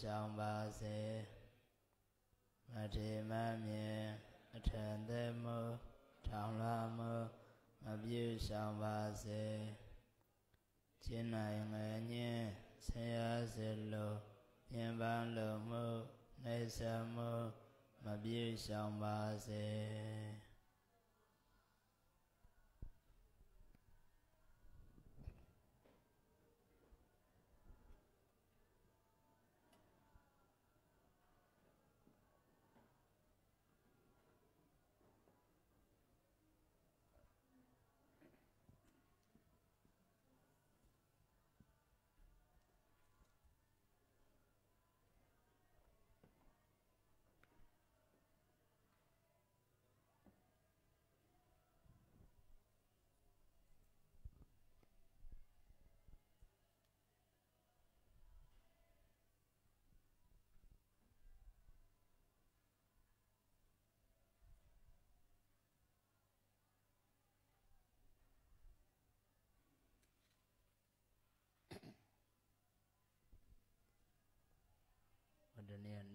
ရှောင်ပါစေမထေမမြင်အထံသည်မူထောင်လာမူမပြေရှောင်ပါစေခြင်းနိုင်ငယ်ညင်းဆရာစေလိုပြန်ပန်းလိုမှုနေဆမှုမပြေရှောင်ပါစေ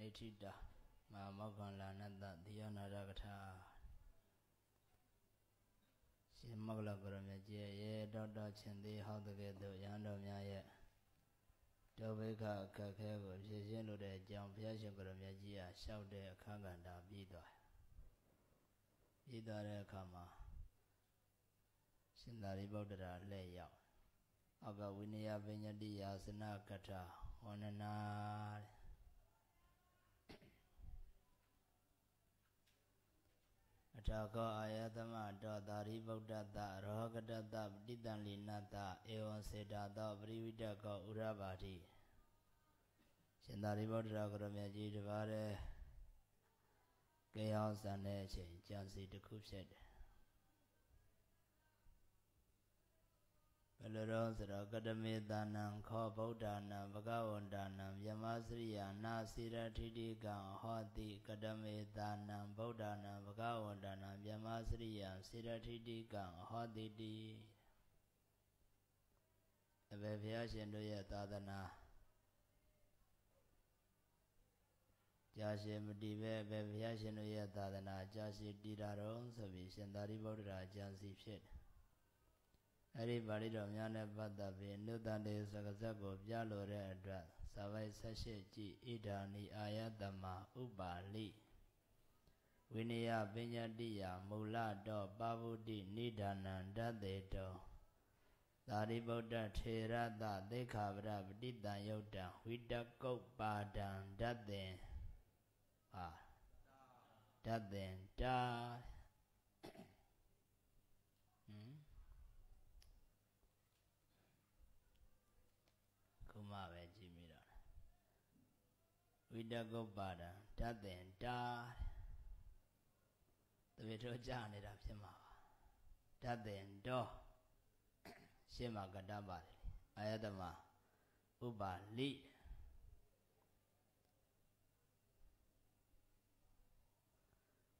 နိဋ္ဌိတာမမောဗန္လာနတ္တသေယနာရကထာရှင်မောဂလပရမကြီးရဲ့ဒေါက်တာချင်းသေးဟောတဲ့ကဲ့သို့ရဟန်းတော်များရဲ့တောဘိခအခက်ခဲကိုဖြည့်ရှင်းလို့တဲ့အကြောင်းဘုရားရှင်ကိုရမြတ်ကြီးအားလျှောက်တဲ့အခန်းကဏ္ဍပြီးသွားပြီးသွားတဲ့အခါမှာရှင်သာရိပုတ္တရာလက်ရောက်အဘဝိနယပညတိယာစနကထာဝန္ဒနာတဲ့ထာခောအာယသမတောသာရိပုတ္တတရောဂတတပဋိတံလိနတဧဝံစေတသောပရိဝိတကောဥရပါတိရှင်သာရိပုတ္တရာကရမကြီးတပါးတဲ့ကေယောဇန်တဲ့အချိန်ကြံစီတစ်ခုဖြစ်တယ်လရောသရကတမေတာနံခောဗုဒ္ဓနာဗကဝန္တာနံယမစရိယာနာစိရထိတိကံဟောတိကတမေတာနံဗုဒ္ဓနာဗကဝန္တာနံယမစရိယာစိရထိတိကံဟောတိတိအဘယ်ဘုရားရှင်တို့ရဲ့သာသနာကြာရှည်မတည်ပဲဘယ်ဘုရားရှင်တို့ရဲ့သာသနာကြာရှည်တည်တာတော့ဆိုပြီးရှင်သာရိပုတ္တရာအကျဉ်းစီဖြစ်တယ်အဲ့ဒီပါဠိတော်များနဲ့ပတ်သက်ပြီးနုတန်တေစကစက်ကိုပြလိုတဲ့အတွက်ဇာဝိဆက်ရှိကြည်ဣဒာနိအာယတမဥပါလိဝိနယပညာတိယမူလတော်ပါဗုဒ္ဓိနိဒာနံတတေတောသာရိပုတ္တထေရသသေခာပရပတိတံယုတ်တံဝိတကုတ်ပါဒံဓာတ်သင်ပါဓာတ်သင်တာဝိတကုပ္ပါဒံဓာတ်တင်တာတပည့်တော်ကြာနေတာဖြစ်မှာပါဓာတ်တင်တော်ရှင်းမှာကတ္တပါတယ်အာယတမဥပါလိ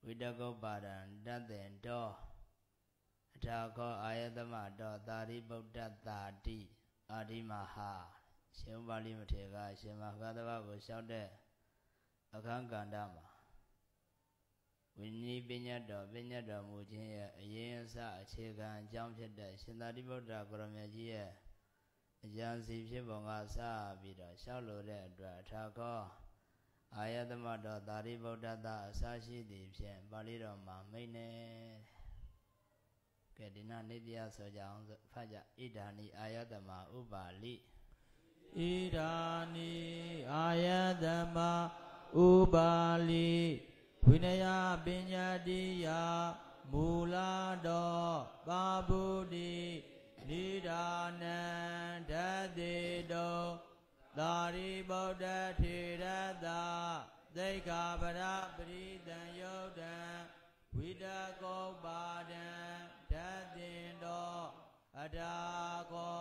ဝိတကုပ္ပါဒံဓာတ်တင်တော်အထာခောအာယတမတော်သာရိပုတ္တတာတိအာဒီမဟာရှင်ပါဠိမထေရကရှင်မဟာသဗ္ဗကိုလျှောက်တဲ့အခန်းကဏ္ဍမှာဝိနည်းပညာတော်ပညာတော်မူခြင်းရဲ့အရင်အစအခြေခံအကြောင်းဖြစ်တဲ့ရှင်သာတိဗုဒ္ဓကိုရမကြီးရဲ့အကြံစီဖြစ်ပုံကစပြီးတော့လျှောက်လို့တဲ့အတွက်ထာခောအာယတမတော်သာရိဗုဒ္ဓသာအစရှိသည် ဖြင့်ပါဠိတော်မှာမိတ်နေကဲဒီနေ့နေတရားဆိုကြအောင်ဖတ်ကြဣဒာနိအာယတမဥပါလိဣဒာနိအာယတမဥပါလိဝိနယပညာတိယမူလာတော်ပါဗုဒိနိဒာနံဓတိတောသာရိပုတ္တထေရတသိက္ခာပရပရိသံယုတ်တံဝိတကောပါဒံဓတိတောအတာကော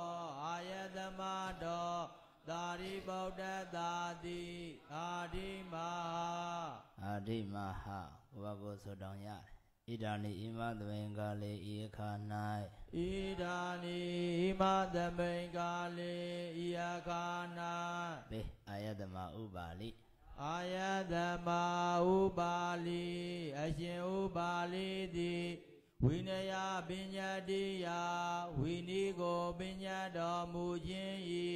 အာယတမတော်သာရိပုတ္တသာတိအာဓိမဟာအာဓိမဟာဘုဘကိုဆိုတောင်းရတယ်ဣဒာနိဣမသမိန်ကာလေဤအခါ၌ဣဒာနိဣမသမိန်ကာလေဤအခါ၌ဘေအာယတမဥပါလိအာယတမဥပါလိအရှင်ဥပါလိသည်ဝိနယပညာတိယဝိနိကိုပညာတော်မူခြင်းဤ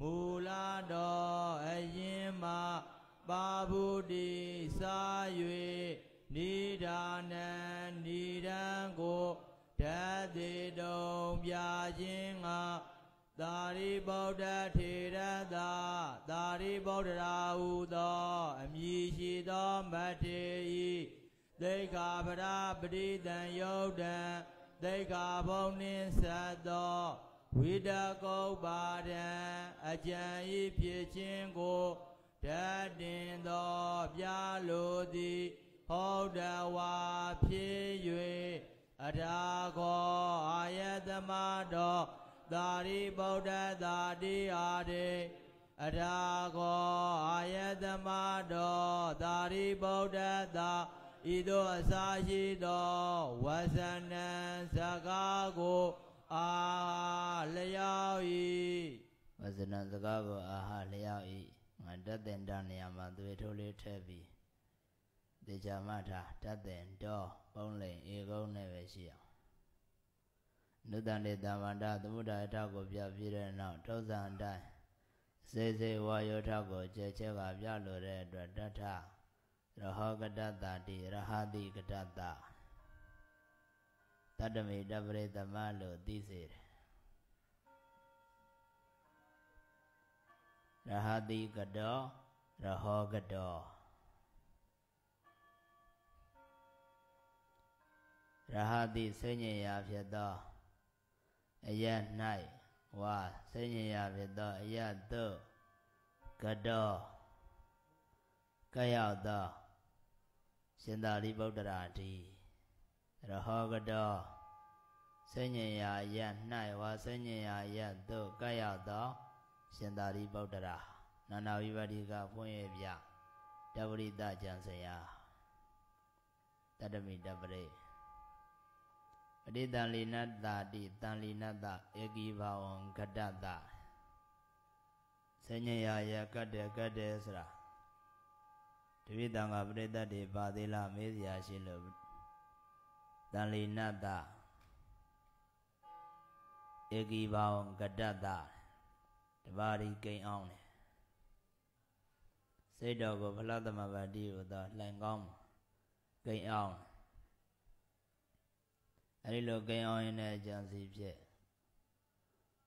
မူလတော်အရင်မှပါဘူးတိစာ၍နိဒာနံနိဒံကိုဓာတိတုံပြခြင်းငါသာရိပုတ္တထေရသာသာရိပုတ္တရာဟုသော အမည်ရှိသောမထေရဤသိက္ခာပဒပရိသံယုတ်တံသိက္ခာဘုံနှင်းဆက်သောဝိတကုပ္ပါဒံအကြံဤဖြစ်ခြင်းကိုတတ်တင်သောပြလိုသည်ဟောတဝါဖြစ်၍အထာကောအာယတမတော်သာရိဗုဒ္ဓသာတိအာတိအထာကောအာယတမတော်သာရိဗုဒ္ဓသာတိဤသို့အစာရှိသောဝဇဏံဇကားကိုအာလျောက်၏ဝဇဏံဇကားကိုအာဟာလျောက်၏ငါတတ်တဲ့တန်နေရာမှာသွေးထိုးလေးထည့်ပြီးတေချာမထာတတ်တဲ့တော့ပုံးလိမ်ဧကုန်းနဲ့ပဲရှိအောင်နုတန်တေတမန္တသမုဒ္ဒအထကိုပြပြတဲ့နောက်ထောဇံအတိုင်းစေစေဝါယောထကိုကျဲကျဲကပြလိုတဲ့အတွက်တထရဟောကတတတိရဟတိကတတတတမေတပရိသမလို့သိစေတယ်ရဟတိကတောရဟောကတောရဟတိဆင်းရဲရာဖြစ်သောအယ၌ဝါဆင်းရဲရာဖြစ်သောအယတုကတောကရောက်သောရှင်သာရိပုတ္တရာတိရဟောကတော်ဆဉ္ညရာယ၌ဝါဆဉ္ညရာယသို့ကပ်ရောက်သောရှင်သာရိပုတ္တရာနာနာဝိပါတိကဖွင့်ရပြတပရိသကြံစရာတတမိတပရိပရိသလီနတ္တာတိတန်လီနတ္တဧကိဘဝံကတ္တသဆဉ္ညရာယကတ္တကတ္တဆိုတာတပိတံဃာပရိသတ်တွေပါသေးလားမေးစရာရှိလို့တန်လီနတ္တဧကီဘောင် ကတ္တတတပါရီကိန်အောင်တယ်စိတ်တော်ကိုဖလားသမဘာတိဟူသောလှန်ကောင်းကိန်အောင်အဲဒီလိုကိန်အောင်ရင်လည်းအကျံစီဖြစ်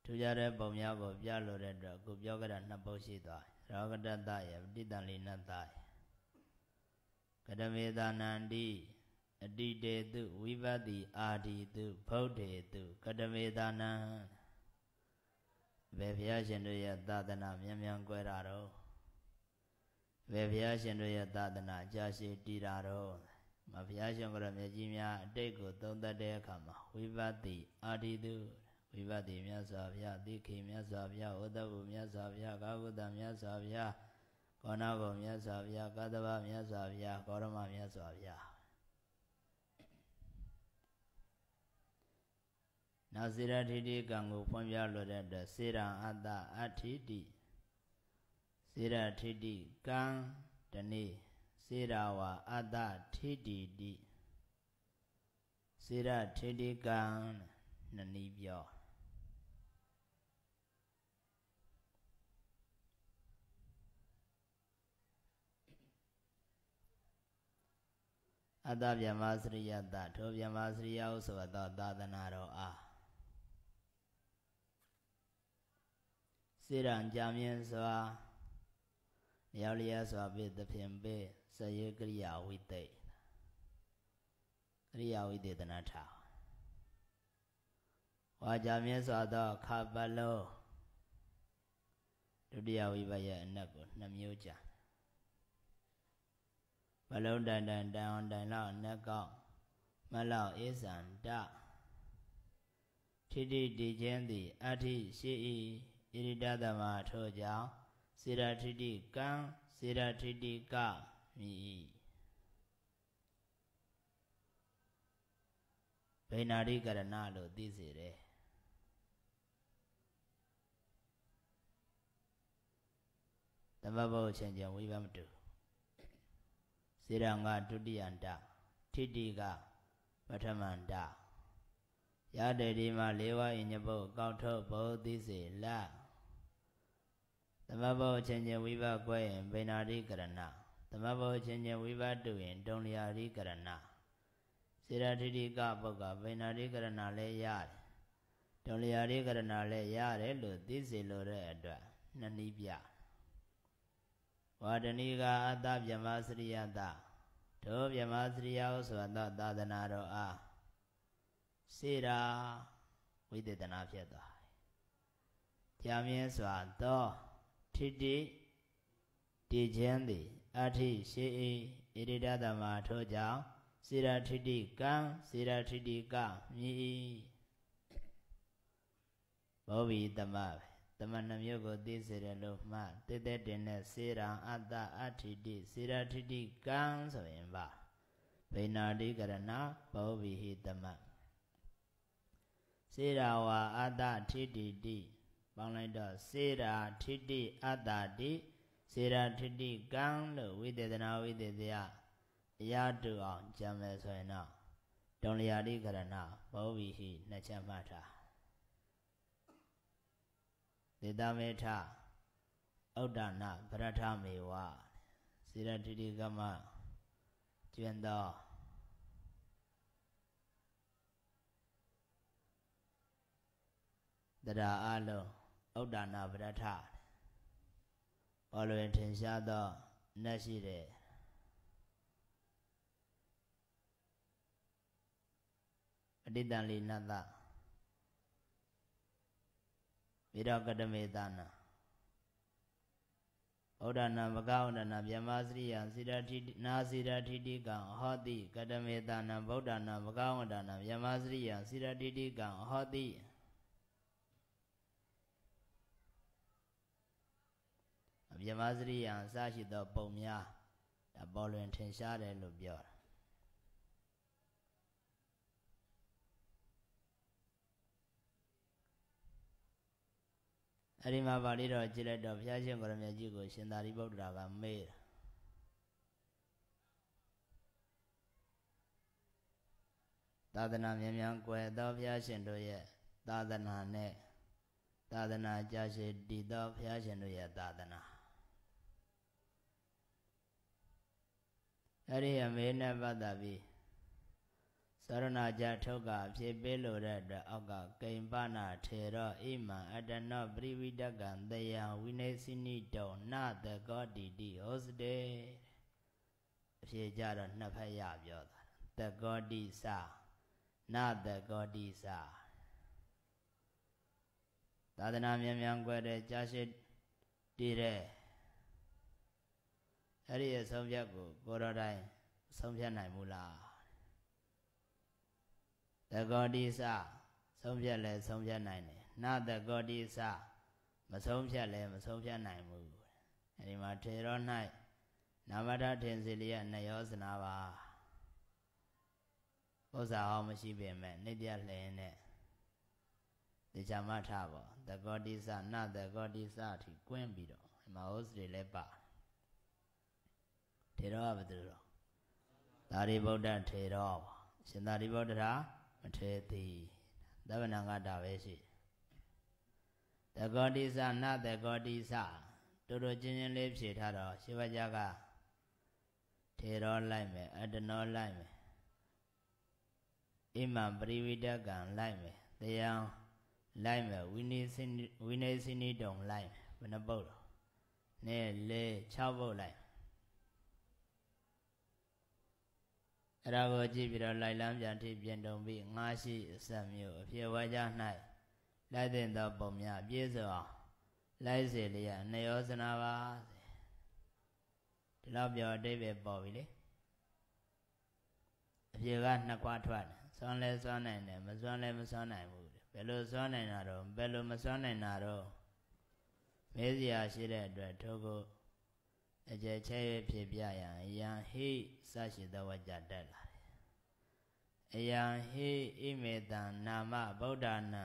ထူကြတဲ့ပုံများကိုပြလို့တဲ့အတွက်ကိုပြောကြတာနှစ်ပုဒ်ရှိသွားရောဂတ္တရပဋိတန်လီနတ္တရကတမေသာနန္တိအတိတေတုဝိပတ္တိအာတိတုဗုဒ္ဓေတုကတမေသာနံဘယ်ဘုရားရှင်တို့ရဲ့သာသနာမြန်မြန်ကွယ်တာတော့ဘယ်ဘုရားရှင်တို့ရဲ့သာသနာကြာရှည်တည်တာတော့မဘုရားရှင်ကရမြတ်ကြီးများအတိတ်ကို သုံးသပ်တဲ့အခါမှာဝိပတ္တိအာတိတုဝိပတ္တိမြတ်စွာဘုရားသိခေမြတ်စွာဘုရားဩတ္တပုမြတ်စွာဘုရားကာဝုတ္တမြတ်စွာဘုရားဘောနာဘုံမြတ်စွာဘုရားကတ္တဗမြတ်စွာဘုရားဂေါရမမြတ်စွာဘုရားနောက်စေရထိတိကံကိုဖွင့်ပြလွယ်တဲ့အတွက်စေရံအတ္တအထိတိစေရထိတိကံတနေ့စေရဝါအတ္တထိတိတိစေရထိတိကံနှစ်နည်းပြောအတ္တဗျမစရိယတထိုဗျမစရိယဟုဆိုသောသာသနာတော်အားစေရံကြာမြင့်စွာရောက်လျက်စွာဖြင့်သဖြင့်ပေစရေကရိယာဝိတေကရိယာဝိတေတနာထာဝါကြာမြင့်စွာသောခပလောဒုတိယဝိပယအနက်ကိုနှမျိုးကြာလုဒ္ဒတံတံတံလောက်နက်ကောက်မလောက်ဧဇံတထိတိတိချင်းသည်အထိရှိ၏ဣရိတသမထိုကြောင့်စေရထိတိကံစေရထိတိကမိဗေနာရိကရဏလို့သိစေတယ်သမဘောချင်းချင်းဝိပမတူစေရံကဒုတိယန္တထိတိကပထမန္တရတဲ့ဒီမှာလေးဝါးညပုတ်ကောက်ထုတ်ဘုဒ္ဓိစေလသမဘောချင်းချင်းဝိဘကွဲရင်ဗေနာတိကရဏသမဘောချင်းချင်းဝိဘတုရင်တုံလျာတိကရဏစေရထိတိကပုဂ္ဂဗေနာတိကရဏလည်းရတယ်တုံလျာတိကရဏလည်းရတယ်လို့သိစေလိုတဲ့အတွက်နှစ်နည်းပြဝါဒနိကအတဗျမစရိယတထိုဗျမစရိယဟုဆိုသောသာသနာတော်အားစေရာဝိသေသနာဖြစ်သွား။ကြာမြင့်စွာသောထိတိတည်ခြင်းသည်အထိရှိ၏ဣရိဒသမထိုကြောင့်စေရာထိတိကံစေရာထိတိကမြည်ဘောဘီသမပဲသမဏမျိုးကိုသိစေတယ်လို့မှတိတဲ့တင်နဲ့စေရံအတ္တအဋ္ဌိတိစေရထိတိကံဆိုရင်ပါဗေနာတိကရဏဘောဝိဟိတမစေရဝါအတ္တထိတိတိပေါင်းလိုက်တော့စေရာထိတိအတ္တတိစေရာထိတိကံလို့ဝိသေသနာဝိသေသယအရာတူအောင်ကြံမယ်ဆိုရင်တော့ဒုံလျာတိကရဏဘောဝိဟိနှစ်ချက်မှတ်ထားဒေတာမေထဩဒနာပရထမေဝစေရတိတိကမကျွန်းတော်တရားအလုံးဩဒနာပရထပေါ်လွင်ထင်ရှားသောနတ်ရှိတဲ့အတ္တတန်လီနတ်သားမိတော်ကတမေသနာဩဒနာမကောဒနာမြမစရိယစိတ္တိနာစိတ္တိတိကံဟောတိကတမေသနာဗုဒ္ဓနာမကောဒနာမြမစရိယစိတ္တိတိကံဟောတိအမြမစရိယအစရှိသော ပုံများဒါပေါ်လွင်ထင်ရှားတယ်လို့ပြောတာအဲ့ဒီမှာပါဠိတော်ကြည့်လိုက်တော့ဘုရားရှင်ကိုရမကြီးကိုရှင်သာရိပုတ္တရာကမေးတာသာသနာမြန်မြန်ကွယ်သောဘုရားရှင်တို့ရဲ့သာသနာနဲ့သာသနာကြာရှည်တည်သောဘုရားရှင်တို့ရဲ့သာသနာအဲ့ဒီအမေနဲ့ပတ်သက်ပြီးသရဏကြထုတ်ကဖြစ်ပေးလို့တဲ့အတွက်အောက်ကကိမ္ပနာထေရောဣမံအတ္တနောပရိဝိတကံတယံဝိနေစိနိတော နသကောတိတိဟောစတေအဖြေကြတော့နှစ်ဖက်ရပြောတာသကောတိသနသကောတိသသာသနာမြန်မြန်ွယ်တဲ့ကြာရှိတည်တဲ့အဲ့ဒီအဆုံးဖြတ်ကိုကိုတော်တိုင်းဆုံးဖြတ်နိုင်မူလားသကောတိစဆုံးဖြတ်လဲဆုံးဖြတ်နိုင်တယ်နသကောတိစမဆုံးဖြတ်လဲမဆုံးဖြတ်နိုင်ဘူးအဲဒီမှာထေရော၌နာမထထင်စီလျက်နယောဇနာပါဥစ္စာဟောမရှိပင်မဲ့နေပြလျင်နဲ့တေချာမထပေါ့သကောတိစနသကောတိစအထိကွင်းပြီးတော့မဟုတ်စတွေလည်းပါထေရောကဘယ်သူတော့သာရိပုတ္တထေရောရှင်သာရိပုတ္တရာထဲသေးသဗ္ဗနာကတာပဲရှိသကောတိသနသကောတိသတို့တို့ချင်းချင်းလေးဖြေထားတော့ရှိဝကြကထေရောလိုက်မယ်အတနောလိုက်မယ်အိမပရိဝိတကံလိုက်မယ်တရားလိုက်မယ်ဝိနည်းစိဝိနည်းစိနိတုံလိုက်မယ်ဘယ်နှပုတ်တော့နဲ့လေ6ပုတ်လိုက်အဲ့ဒါကိုကြည့်ပြီးတော့လိုက်လန်းပြန်ထိပြင်တုံပြီးငါရှိအစမျိုးအဖြစ်ဝါကြ၌လိုက်တဲ့သောပုံများပြည့်စုံအောင်လိုက်စေလျက်နေယောစနာပါစေဒီလောက်ပြောအတိပ္ပယ်ပေါ်ပြီလေအပြေကနှစ်ခွာထွက်တယ်စွမ်းလဲစွမ်းနိုင်တယ်မစွမ်းလဲမစွမ်းနိုင်ဘူးဘယ်လိုစွမ်းနိုင်တာတော့ဘယ်လိုမစွမ်းနိုင်တာတော့မေးစရာရှိတဲ့အတွက်ထို့ကိုအကျယ်ချဲ့ဖြစ်ပြရန်ယံဟိစရှိသောဝကြတက်လာတယ်။အယံဟိဣမေတံနာမဗုဒ္ဓနံ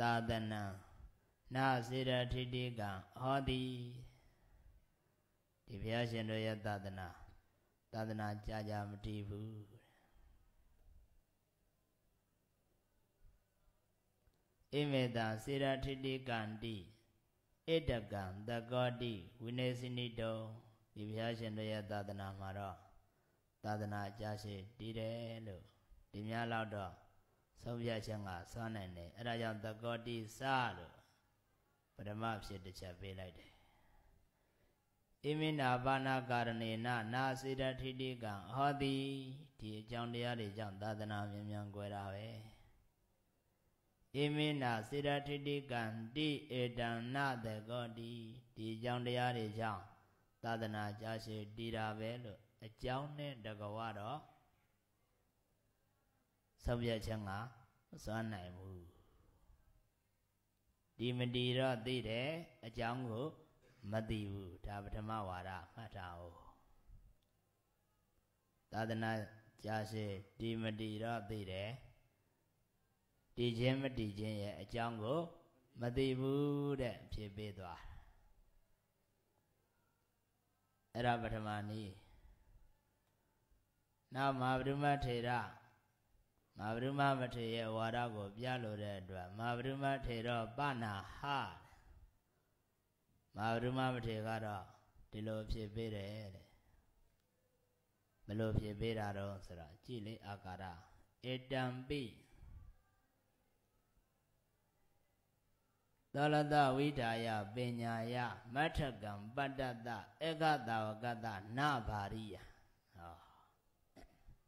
သာသနံနာစေရထိတိကံဟောတိဒီဘုရားရှင်တို့ရဲ့သာသနာသာသနာကြာကြာမတည်ဘူးဣမေတံစေရထိတိကံတိဧတကံသကောတိဝိနေစိနိတောဒီဘုရားရှင်တို့ရဲ့သာသနာမှာတော့သာသနာအကျရှိတည်တယ်လို့ဒီများလောက်တော့ဆုံးဖြတ်ချက်ကစွမ်းနိုင်တယ်အဲဒါကြောင့်သကောတိစလို့ပထမဖြစ်တစ်ချက်ပေးလိုက်တယ်ဣမိနာပါဏကာရဏေနနာစေတထိတိကံဟောတိဒီအကြောင်းတရားတွေကြောင့်သာသနာမြန်မြန် क्वे တာပဲဣမိနာစေတထိတိကံတိဧတံနသကောတိဒီကြောင့်တရားတွေကြောင့်သာသနာကြရှိတည်တာပဲလို့အကြောင်းနဲ့တကဝတော့ဆုံးဖြတ်ချက်ကမစွမ်းနိုင်ဘူးဒီမတည်တော့သိတယ်အကြောင်းကို မသိဘူးဒါပထမဝါဒမှတ်ထားအောင်သာသနာကြရှိဒီမတည်တော့သိတယ်တည်ခြင်းမတည်ခြင်းရဲ့အကြောင်းကိုမသိဘူးတဲ့ဖြစ်ပေးသွားအဲ့ဒါပထမနည်းနောက်မဟာဗုဒ္ဓထေရမဟာဗုဒ္ဓမထေရရဲ့ဝါဒကိုပြလိုတဲ့အတွက်မဟာဗုဒ္ဓမထေရပနာဟမဟာဗုဒ္ဓမထေရကတော့ဒီလိုဖြစ်ပေးတယ်တဲ့ဘလို့ဖြစ်ပေးတာတော့ဆိုတော့ကြည်လေအာကာရဧတံပိသောလတဝိဒါယပညာယမထကံပတ္တတဧကတဝကတနဗာရိယဟော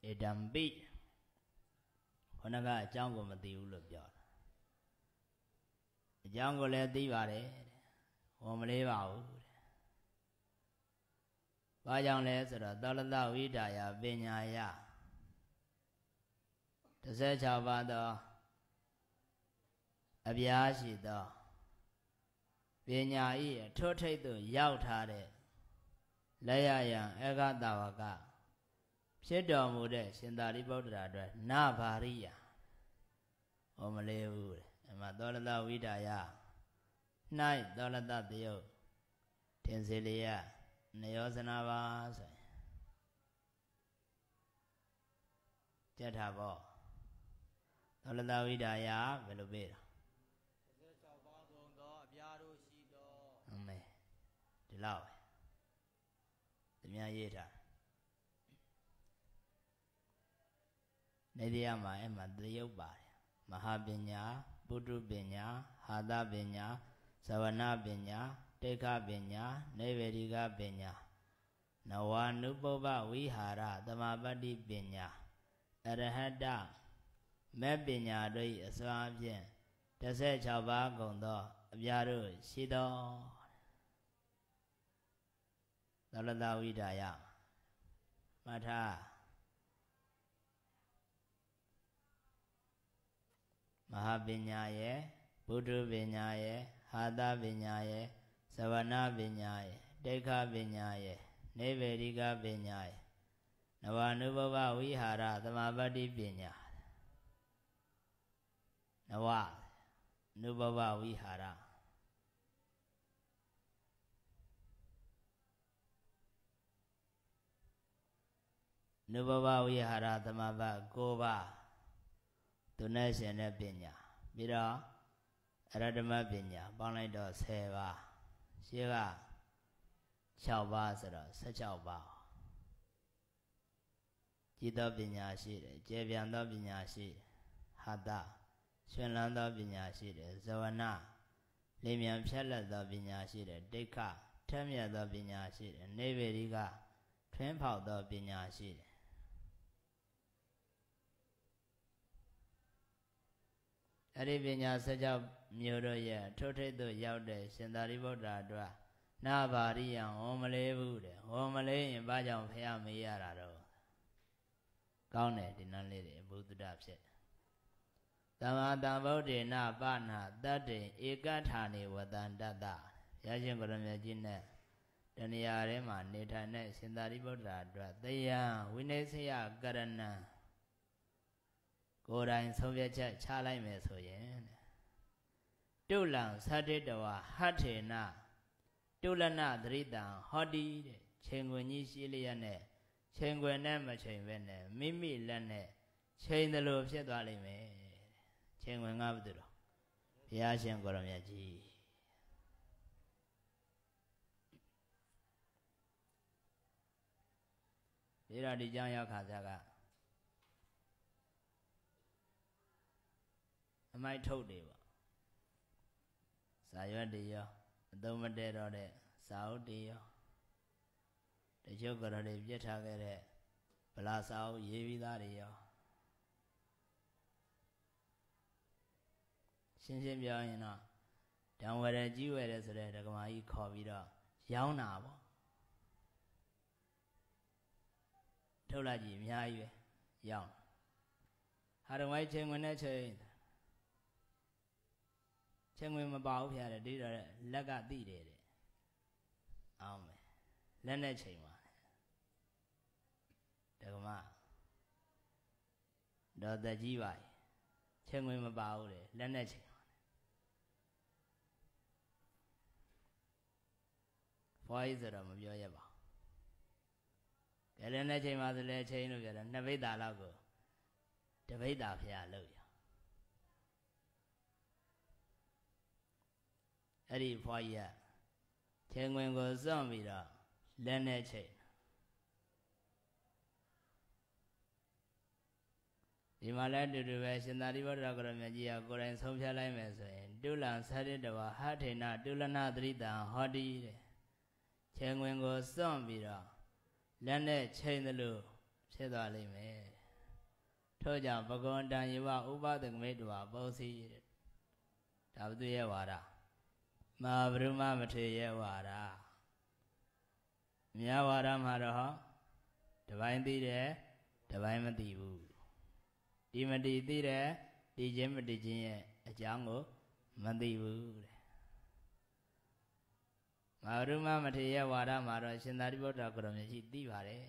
ဧတံပိခொနကအကြောင်းကိုမသိဘူးလို့ပြောတာအကြောင်းကိုလည်းသိပါတယ်တဲ့ဝန်မလေးပါဘူးတဲ့ဘာကြောင့်လဲဆိုတော့သောလတဝိဒါယပညာယ16ပါးသောအပြားရှိသောပညာဤအထွတ်ထိပ်သို့ရောက်ထားတဲ့လက်ရယံဧကတဝကဖြစ်တော်မူတဲ့ရှင်သာရိပုတ္တရာအတွက်နဗာရိယဟောမလေးဘူးတဲ့အမသောလတဝိဒါယ၌သောလတတယုတ်ထင်စေလျက်နယောဇနာပါဆိုရင်ကြက်ထားပေါ့သောလတဝိဒါယဘယ်လိုပြေးတာဒီလောက်ပဲတမန်ရေးထားနေတရားမှာအဲ့မှာသရုပ်ပါတယ်မဟာပညာပုတ္တပညာဟာသပညာဇဝနာပညာတေခပညာနေဝေဒီကပညာနဝနုပ္ပဗဝိဟာရသမာပတ္တိပညာအရဟတမဲ့ပညာတို့၏အစွာဖြင့်16ပါးကုန်သော အပြာတို့ရှိသောသောလတဝိဒါယမထာမဟာပညာရဲ့ဘုဒ္ဓပညာရဲ့ဟာသပညာရဲ့သဝနာပညာရဲ့ဒိဋ္ဌပညာရဲ့နိဗ္ဗေဒိကပညာရဲ့နဝနုဘဝဝိဟာရသမာပတိပညာနဝနုဘဝဝိဟာရနုဘဝဝိဟာရသမဘ9ပါးသူနဲ့ရှင်တဲ့ပညာပြီးတော့အရဓမ္မပညာပေါင်းလိုက်တော့10ပါးရှင်းက6ပါးဆိုတော့16ပါးကြည်သောပညာရှိတယ်ကျေပြန်သောပညာရှိတယ်ဟာတရှင်လန်းသောပညာရှိတယ်ဇဝနာလင်းမြန်ဖြတ်လက်သောပညာရှိတယ်ဒိဋ္ဌထက်မြတ်သောပညာရှိတယ်နေဗေရိကထွင်းဖောက်သောပညာရှိတယ်အဲ့ဒီပညာ၁၆မျိုးတို့ရဲ့ထုတ်ထိပ်သို့ရောက်တဲ့ရှင်သာရိပုတ္တရာတို့နာဘာရိယံဟောမလဲဘူးတဲ့ဟောမလဲရင်ဘာကြောင့်ဖះမေးရတာတော့ကောင်းတယ်ဒီနန်းလေးတွေဘုဒ္ဓဖြစ်တမ္မာတံဗုဒ္ဓေနပနာတတ္တေဧကထာနေဝတန္တတရရှင်ကိုရမကြီးနဲ့တဏှာထဲမှာနေထိုင်တဲ့ရှင်သာရိပုတ္တရာအတွက်တယံဝိနည်းစယကရဏံကိုယ်တိုင်ဆုံးဖြတ်ချက်ချလိုက်မယ်ဆိုရင်တုလံသတ္တတဝဟထေနတုလနသရိတံဟောတိတဲ့ချိန်ခွင်ကြီးရှိလျက်နဲ့ချိန်ခွင်နဲ့မချိန်ပဲနဲ့မိမိလက်နဲ့ချိန်သလိုဖြစ်သွားလိမ့်မယ်ချိန်ခွင်ကဘုသူတော်ဘုရားရှင်ကိုရမြတ်ကြီးဒီတော့ဒီကြောင့်ရောက်ခါစားကမိုက်ထုတ်တွေပေါ့စာရွက်တွေရောအသုံးမတည့်တော့တဲ့စာအုပ်တွေရောတချို့ကရတွေပြစ်ထားခဲ့တဲ့ဗလာစာအုပ်ရေးပြီးသားတွေရောရှင်းရှင်းပြောရင်တော့ဒံဝရကြီးဝယ်တယ်ဆိုတဲ့ဓကမာကြီးခေါ်ပြီးတော့ရောင်းတာပေါ့ထုတ်လိုက်ကြည့်အများကြီးပဲရောင်းဟာရဝိုင်းချိန်ဝင်တဲ့ချိန်ချင်ငွေမပါဘူးဖရာတဲ့ဒီတော့လက်ကတိတယ်တဲ့အောင်းမယ်လက်နဲ့ချိန်ပါတကမတော့တကြီးပါချင်ငွေမပါဘူးတဲ့လက်နဲ့ချိန်ပါဖွားရေးဆိုတော့မပြောရပါဘူးကဲလက်နဲ့ချိန်ပါဆိုလဲချိန်လို့ပြောတော့နှစ်ဘိတ်တာလောက်ကိုတဘိတ်တာဖရာလို့ရအဲ့ဒီဖွားကြီးကထဲငွင်ကိုစွန့်ပြီးတော့လက်နဲ့ချိတ်ဒီမှာလည်းတူတူပဲရှင်သာရိပုတ္တရာကိုရမကြီးကကိုယ်တိုင်ဆုံးဖြတ်လိုက်မယ်ဆိုရင်တုလံသရတဝဟာထေနတုလနာသရိတံဟောတိတဲ့ခြေငွင်ကိုစွန့်ပြီးတော့လက်နဲ့ချိန်သလိုဖြစ်သွားလိမ့်မယ်ထို့ကြောင့်ပဂဝန္တံယေဝဥပဒကမေတ္တဝပုစီတဲ့ဒါဘသူရဲ့ဝါဒမဟာဗုဒ္ဓမထေရဝါဒမြဝါဒမှာတော့တပိုင်းသိတယ်တပိုင်းမသိဘူးဒီမတိသိတယ်ဒီချင်းမတိချင်းရဲ့အကြောင်းကို မသိဘူးတဲ့မဟာဗုဒ္ဓမထေရဝါဒမှာတော့ရှင်သာရိပုတ္တရာကိုယ်တော်မြတ်ကြီးသိပါတယ်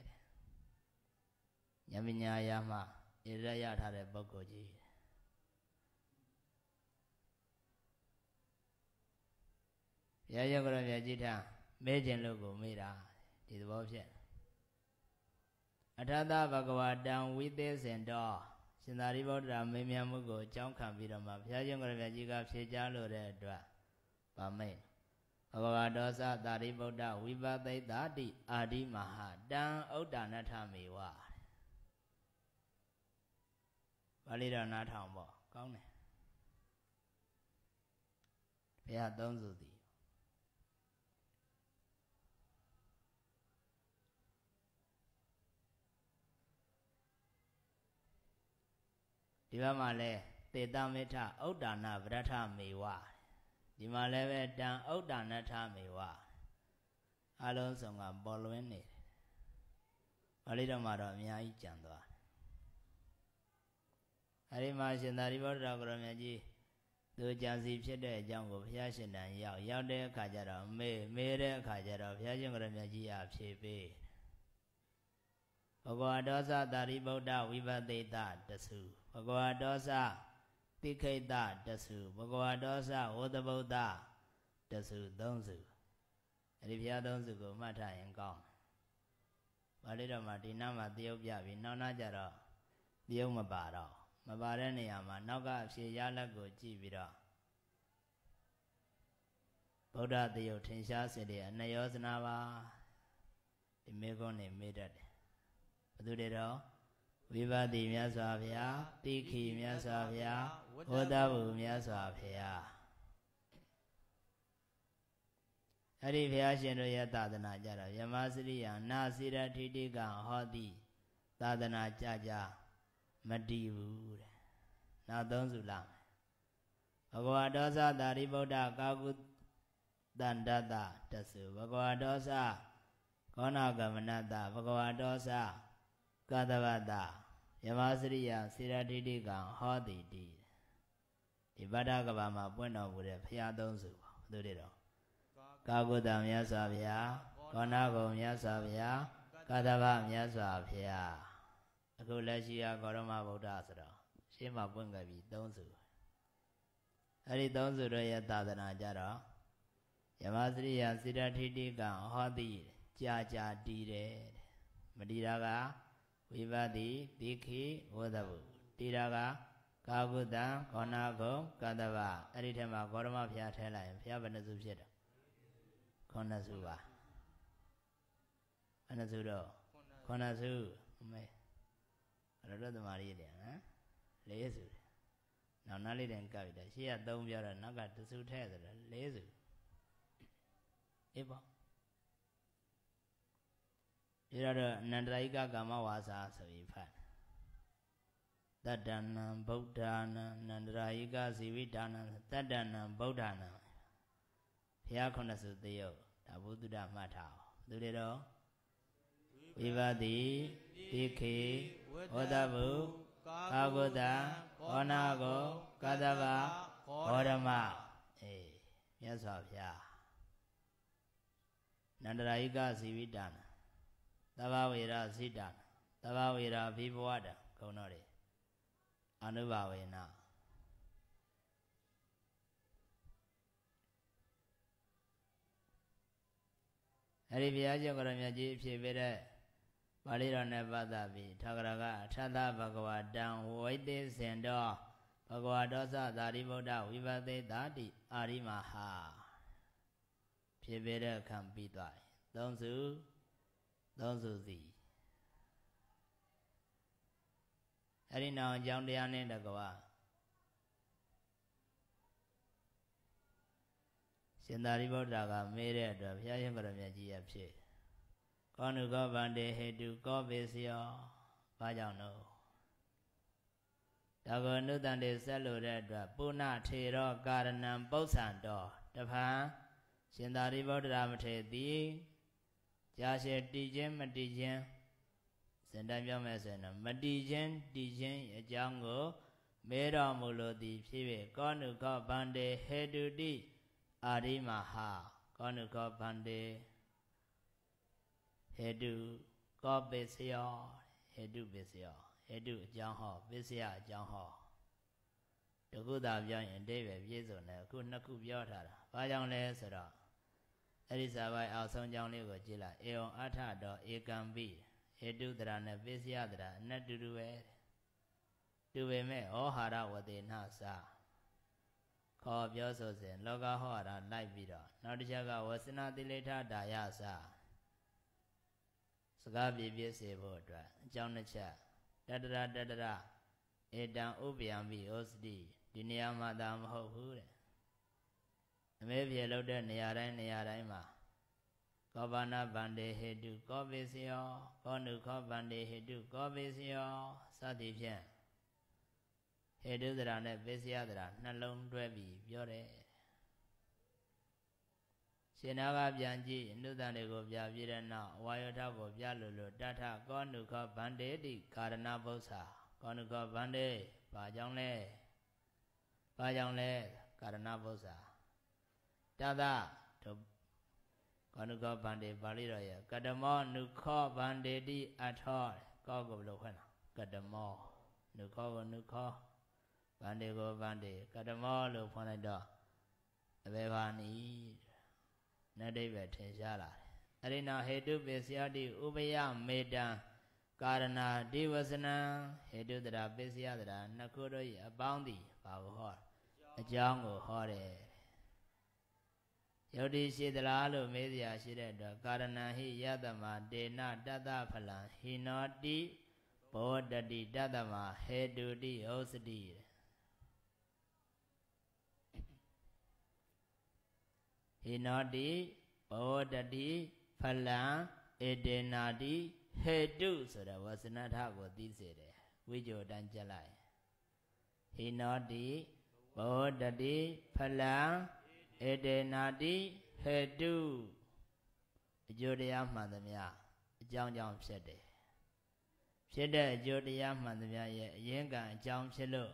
တဲ့ဉာဏ်ပညာရမှဣရရထားတဲ့ပုဂ္ဂိုလ်ကြီးဘုရားရောက်ကြတော့မြတ်ကြီးထားမဲခြင်းလို့ကိုမေးတာဒီသဘောဖြစ်အထာသဘဂဝတံဝိသေစင်တော်ရှင်သာရိပုတ္တရာမေမြတ်မှုကိုအကြောင်းခံပြီးတော့မှဘုရားရှင်ကိုယ်တော်ကြီးကဖြေကြားလို့တဲ့အတွက်ဗာမိတ်ဘဂဝတောသသာရိပုတ္တဝိပသိတ္တာတိအာဒီမဟာတံဥဒ္ဒနာထမေဝပါဠိတော်နားထောင်ပေါ့ကောင်းတယ်ဘုရားသုံးစုသည်ဒီဘက်မှာလဲသေတမိထဥဒ္ဒါနာဗရထမေဝဒီမှာလည်းပဲတံဥဒ္ဒါနထမေဝအလုံးစုံကပေါ်လွင်နေတယ်။ဘာလို့တော့မှတော့အများကြီးကြံသွားတယ်။အဲဒီမှာရှင်သာရိပုတ္တရာကိုရမကြီးသူကြံစီဖြစ်တဲ့အကြောင်းကိုဘုရားရှင်တန်ရောက်ရောက်တဲ့အခါကျတော့မေးမေးတဲ့အခါကျတော့ဘုရားရှင်ကိုရမကြီးအဖြေပေးဘဂဝါဒောသသာရိပုတ္တဝိပသေတတသုဘဂဝါဒောစတိခိတတစုဘဂဝါဒောစဝတဗုဒ္ဓတစုသုံးစုအဲ့ဒီဘုရားသုံးစုကိုမှတ်ထားရင်ကောင်းပါဠိတော်မှာဒီနားမှာတယုတ်ပြပြီးနောက်နာကြတော့တယုတ်မပါတော့မပါတဲ့နေရာမှာနောက်ကအဖြေရလက်ကိုကြည့်ပြီးတော့ဗုဒ္ဓတယုတ်ထင်ရှားစေတဲ့အနယောဇနာပါဒီမေခွန်းနေမေးတတ်တယ်ဘယ်သူတွေတော့ဝိပါတိမြတ်စွာဘုရားတိခိမြတ်စွာဘုရားဝတ္တဗုမြတ်စွာဘုရားအဲ့ဒီဘုရားရှင်တို့ရဲ့သာသနာကြတော့ယမစရိယနာစိရထိတိက ဟောတိသာသနာကြကြမတည်ဘူးတဲ့နောက်သုံးစုလာဘဂဝတောသသာရိပုတ္တကာကုတန္တတတဆုဘဂဝတောသကောဏကမနတဘဂဝတောသကသဗ္ဗတယမစရိယစေရတိတိကံဟောတိတိဒီဗဒ္ဒကဘာမှာပွင့်တော်မူတဲ့ဘုရားသုံးစုပါသူတွေတော့ကာကုတ္တမြတ်စွာဘုရားကောဏဂုံမြတ်စွာဘုရားကသဗ္ဗမြတ်စွာဘုရားအခုလက်ရှိကကောရမဗုဒ္ဓဆိုတော့ရှင်းမှာပွင့်ခဲ့ပြီ သုံးစုအဲ့ဒီသုံးစုတို့ရဲ့သာသနာကြတော့ယမစရိယစေတထိတိကံဟောတိကြာကြာတည်တယ်မတည်တာကဝိပါတိတိခိဝဒဘုတိရာကကာကုတံခောနာကုံကတဗအဲ့ဒီထဲမှာဂေါရမဘုရားထဲလိုက်ရင်ဘုရားဘယ်နှစုဖြစ်တော့ခုနှစ်စုပါဘယ်နှစုတော့ခုနှစ်စုမေအရတ္တသမารီတယ်ဟမ်လေးစုတယ်နောက်နားလေးတန်ကပ်ပြီးတာရှေ့က3ပြောတော့နောက်ကတစုထဲဆိုတော့လေးစုအေးပေါ့ပြီးတော့အနန္တရိကကမ္မဝါစာဆိုပြီးဖတ်တတ္တနံဗုဒ္ဓနာနန္တရာယိကဇီဝိဒါနံတတ္တနံဗုဒ္ဓနာဘုရားခုနှစ်စုတယုတ်ဒါဘုသူဒ္ဓမှတ်ထားအောင်သူတွေတော့ဝိပါတိတိခေဝဒဗုကာဂုတဘောနာကိုကသဗ္ဗဘောဓမအေးမြတ်စွာဘုရားနန္တရာယိကဇီဝိဒါနာတဘာဝေရစိတံတဘာဝေရဘိဘဝတံခုံတော်တယ်အနုဘဝေနာအဲ့ဒီဘုရားကျောင်းတော်မြတ်ကြီးအဖြစ်ပေးတဲ့ပါဠိတော်နဲ့ပတ်သက်ပြီးထာဂရကအထသဘဂဝတံဝိသေစင်တော်ဘဂဝတောသသာရိပုတ္တဝိပသေသာတိအာရိမဟာဖြစ်ပေတဲ့ခံပြီးသွားတယ်။သုံးစုသောစုသည်အဲ့ဒီနောက်အကြောင်းတရားနဲ့တကွာရှင်သာရိပုတ္တရာကမေးတဲ့အတွက်ဘုရားရှင်ဗရမကြီးရဖြစ်ကောနုကောဗန္တေဟေတုကောပေစယောဘာကြောင့်လို့ဒါကောနုတန်တေဆက်လို့တဲ့အတွက်ပုဏ္ဏထေရောကာရဏံပု္ပ္ပံတော်တဖန်ရှင်သာရိပုတ္တရာမထေသည်ကြာရှည်တည်ခြင်းမတည်ခြင်းစင်တန်ပြောမယ်ဆိုရင်မတည်ခြင်းတည်ခြင်းအကြောင်းကိုမဲတော်မူလို့ဒီဖြစ်ဖြစ်ကောနုခောဗန္တေဟေတုတိအာရိမဟာကောနုခောဗန္တေဟေတုကောပစ္စယောဟေတုပစ္စယောဟေတုအကြောင်းဟောပစ္စယအကြောင်းဟောတကုသာပြောရင်အတိပဲပြည့်စုံတယ်အခုနှစ်ခုပြောထားတာဘာကြောင့်လဲဆိုတော့အဲ့ဒီစာပိုက်အောင်ဆုံးကြောင်းလေးကိုကြည့်လိုက်အေဝံအထတော်ဧကံပိဧတုတရနဲ့ပိစယတရအနတူတူပဲတူပေမဲ့ဟောဟာရဝတိနစာခေါ်ပြောဆိုစဉ်လောကဟောဟာရလိုက်ပြီးတော့နောက်တစ်ချက်ကဝစနာတိလိဋ္ဌဒါယစာစကားပြပြစေဖို့အတွက်အကြောင်းတစ်ချက်တတရတတရဧတံဥပယံပိဩစတိဒီနေရာမှာသာမဟုတ်ဘူးတဲ့အမေပြေလောက်တဲ့နေရာတိုင်းနေရာတိုင်းမှာကောဘာနာဗန္တေဟေတုကောပိစယောကောနုခောဗန္တေဟေတုကောပိစယောစသည်ဖြင့်ဟေတုသရာနဲ့ပိစယသရာနှလုံးတွဲပြီးပြောတယ်ရှင်နာကပြန်ကြည့်နုဿန်တွေကိုပြပြတဲ့နောက်အဝါယောထကိုပြလို့လို့တထကောနုခောဗန္တေတိကာရဏဘုဆာကောနုခောဗန္တေဘာကြောင့်လဲဘာကြောင့်လဲကာရဏဘုဆာတာသာတို့ကောနုကောဗန္တေပါဠိတော်ရကတမောနုခောဗန္တေတိအထော ကောကိုဘယ်လိုဖွင့်လဲကတမောနုခောကိုနုခောဗန္တေကိုဗန္တေကတမောလို့ဖွင့်လိုက်တော့အဘေဘာနီနတ်ဒိဗ္ဗထင်ရှားလာတယ်အရိနာဟေတုပစ္စယတိဥပယမေတံကာရဏာဒီဝစနံဟေတုတရာပစ္စယတရာနှစ်ခုတို့၏အပေါင်းသည်ဘာကိုဟောအကြောင်းကိုဟောတယ်ယုတ်တိရှိသလားလို့မေးစရာရှိတဲ့အတွက်ကာရဏဟိယတမတေနတတဖလံဟိနောတိဘောတတိတတမဟေတုတိဟောစတိဟိနောတိဘောတတိဖလံဧတေနာတိဟေတုဆိုတဲ့ဝဆနထကိုသိစေတယ်ဝိဇ္ဇောတန်ကြက်လိုက်ဟိနောတိဘောတတိဖလံဧတေနာတိဟေတုအကျိုးတရားမှန်သမျှအကြောင်းကြောင့်ဖြစ်တယ်ဖြစ်တဲ့အကျိုးတရားမှန်သမျှရဲ့အရင်ကံအကြောင်းဖြစ်လို့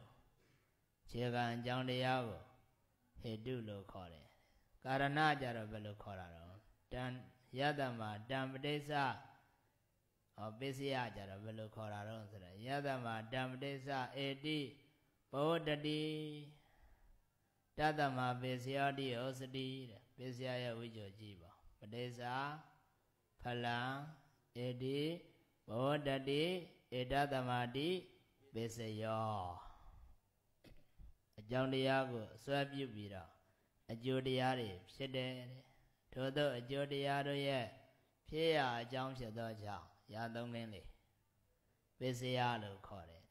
ခြေကံအကြောင်းတရားကိုဟေတုလို့ခေါ်တယ်ကာရဏကြတော့ဘယ်လိုခေါ်တာတော့တန်ယတမတံပဋိစ္စဟောပစ္စယကြတော့ဘယ်လိုခေါ်တာတော့ဆိုတော့ယတမတံပဋိစ္စဧတိဘောတတိတတမပေစယောတိဩစတိတဲ့ပေစယရဲ့ဝိကျော်ကြည့်ပါမတေစာဖလံဧတိဘောတတိဧတတမတိပေစယောအကြောင်းတရားကိုဆွဲပြုပြီးတော့အကျိုးတရားတွေဖြစ်တယ်တဲ့ထို့သောအကျိုးတရားတို့ရဲ့ဖြစ်ရာအကြောင်းဖြစ်သောကြောင့်ရာသုံးခင်းလေးပေစယလို့ခေါ်တယ်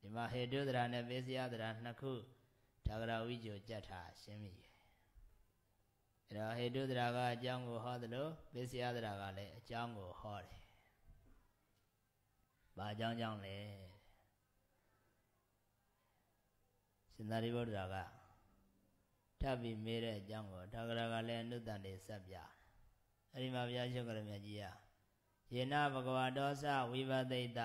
ဒီမှာဟေတုဒရာနဲ့ပေစယဒရာနှစ်ခုဒါဂရဝိဇ္ဇောကြတ်တာရှင်းပြီအဲ့တော့ဟေတုတရာကအကြောင်းကိုဟောသလိုပစ္စယတရာကလည်းအကြောင်းကိုဟောတယ်ဘာအကြောင်းကြောင့်လဲရှင်သာရိပုတ္တရာကထပ်ပြီးမေးတဲ့အကြောင်းကိုဒါဂရကလည်းအနုတ္တန်တွေဆက်ပြအဲ့ဒီမှာဘုရားရှင်ကရမကြီးကယေနဘဂဝါဒောသဝိပသိတ္တ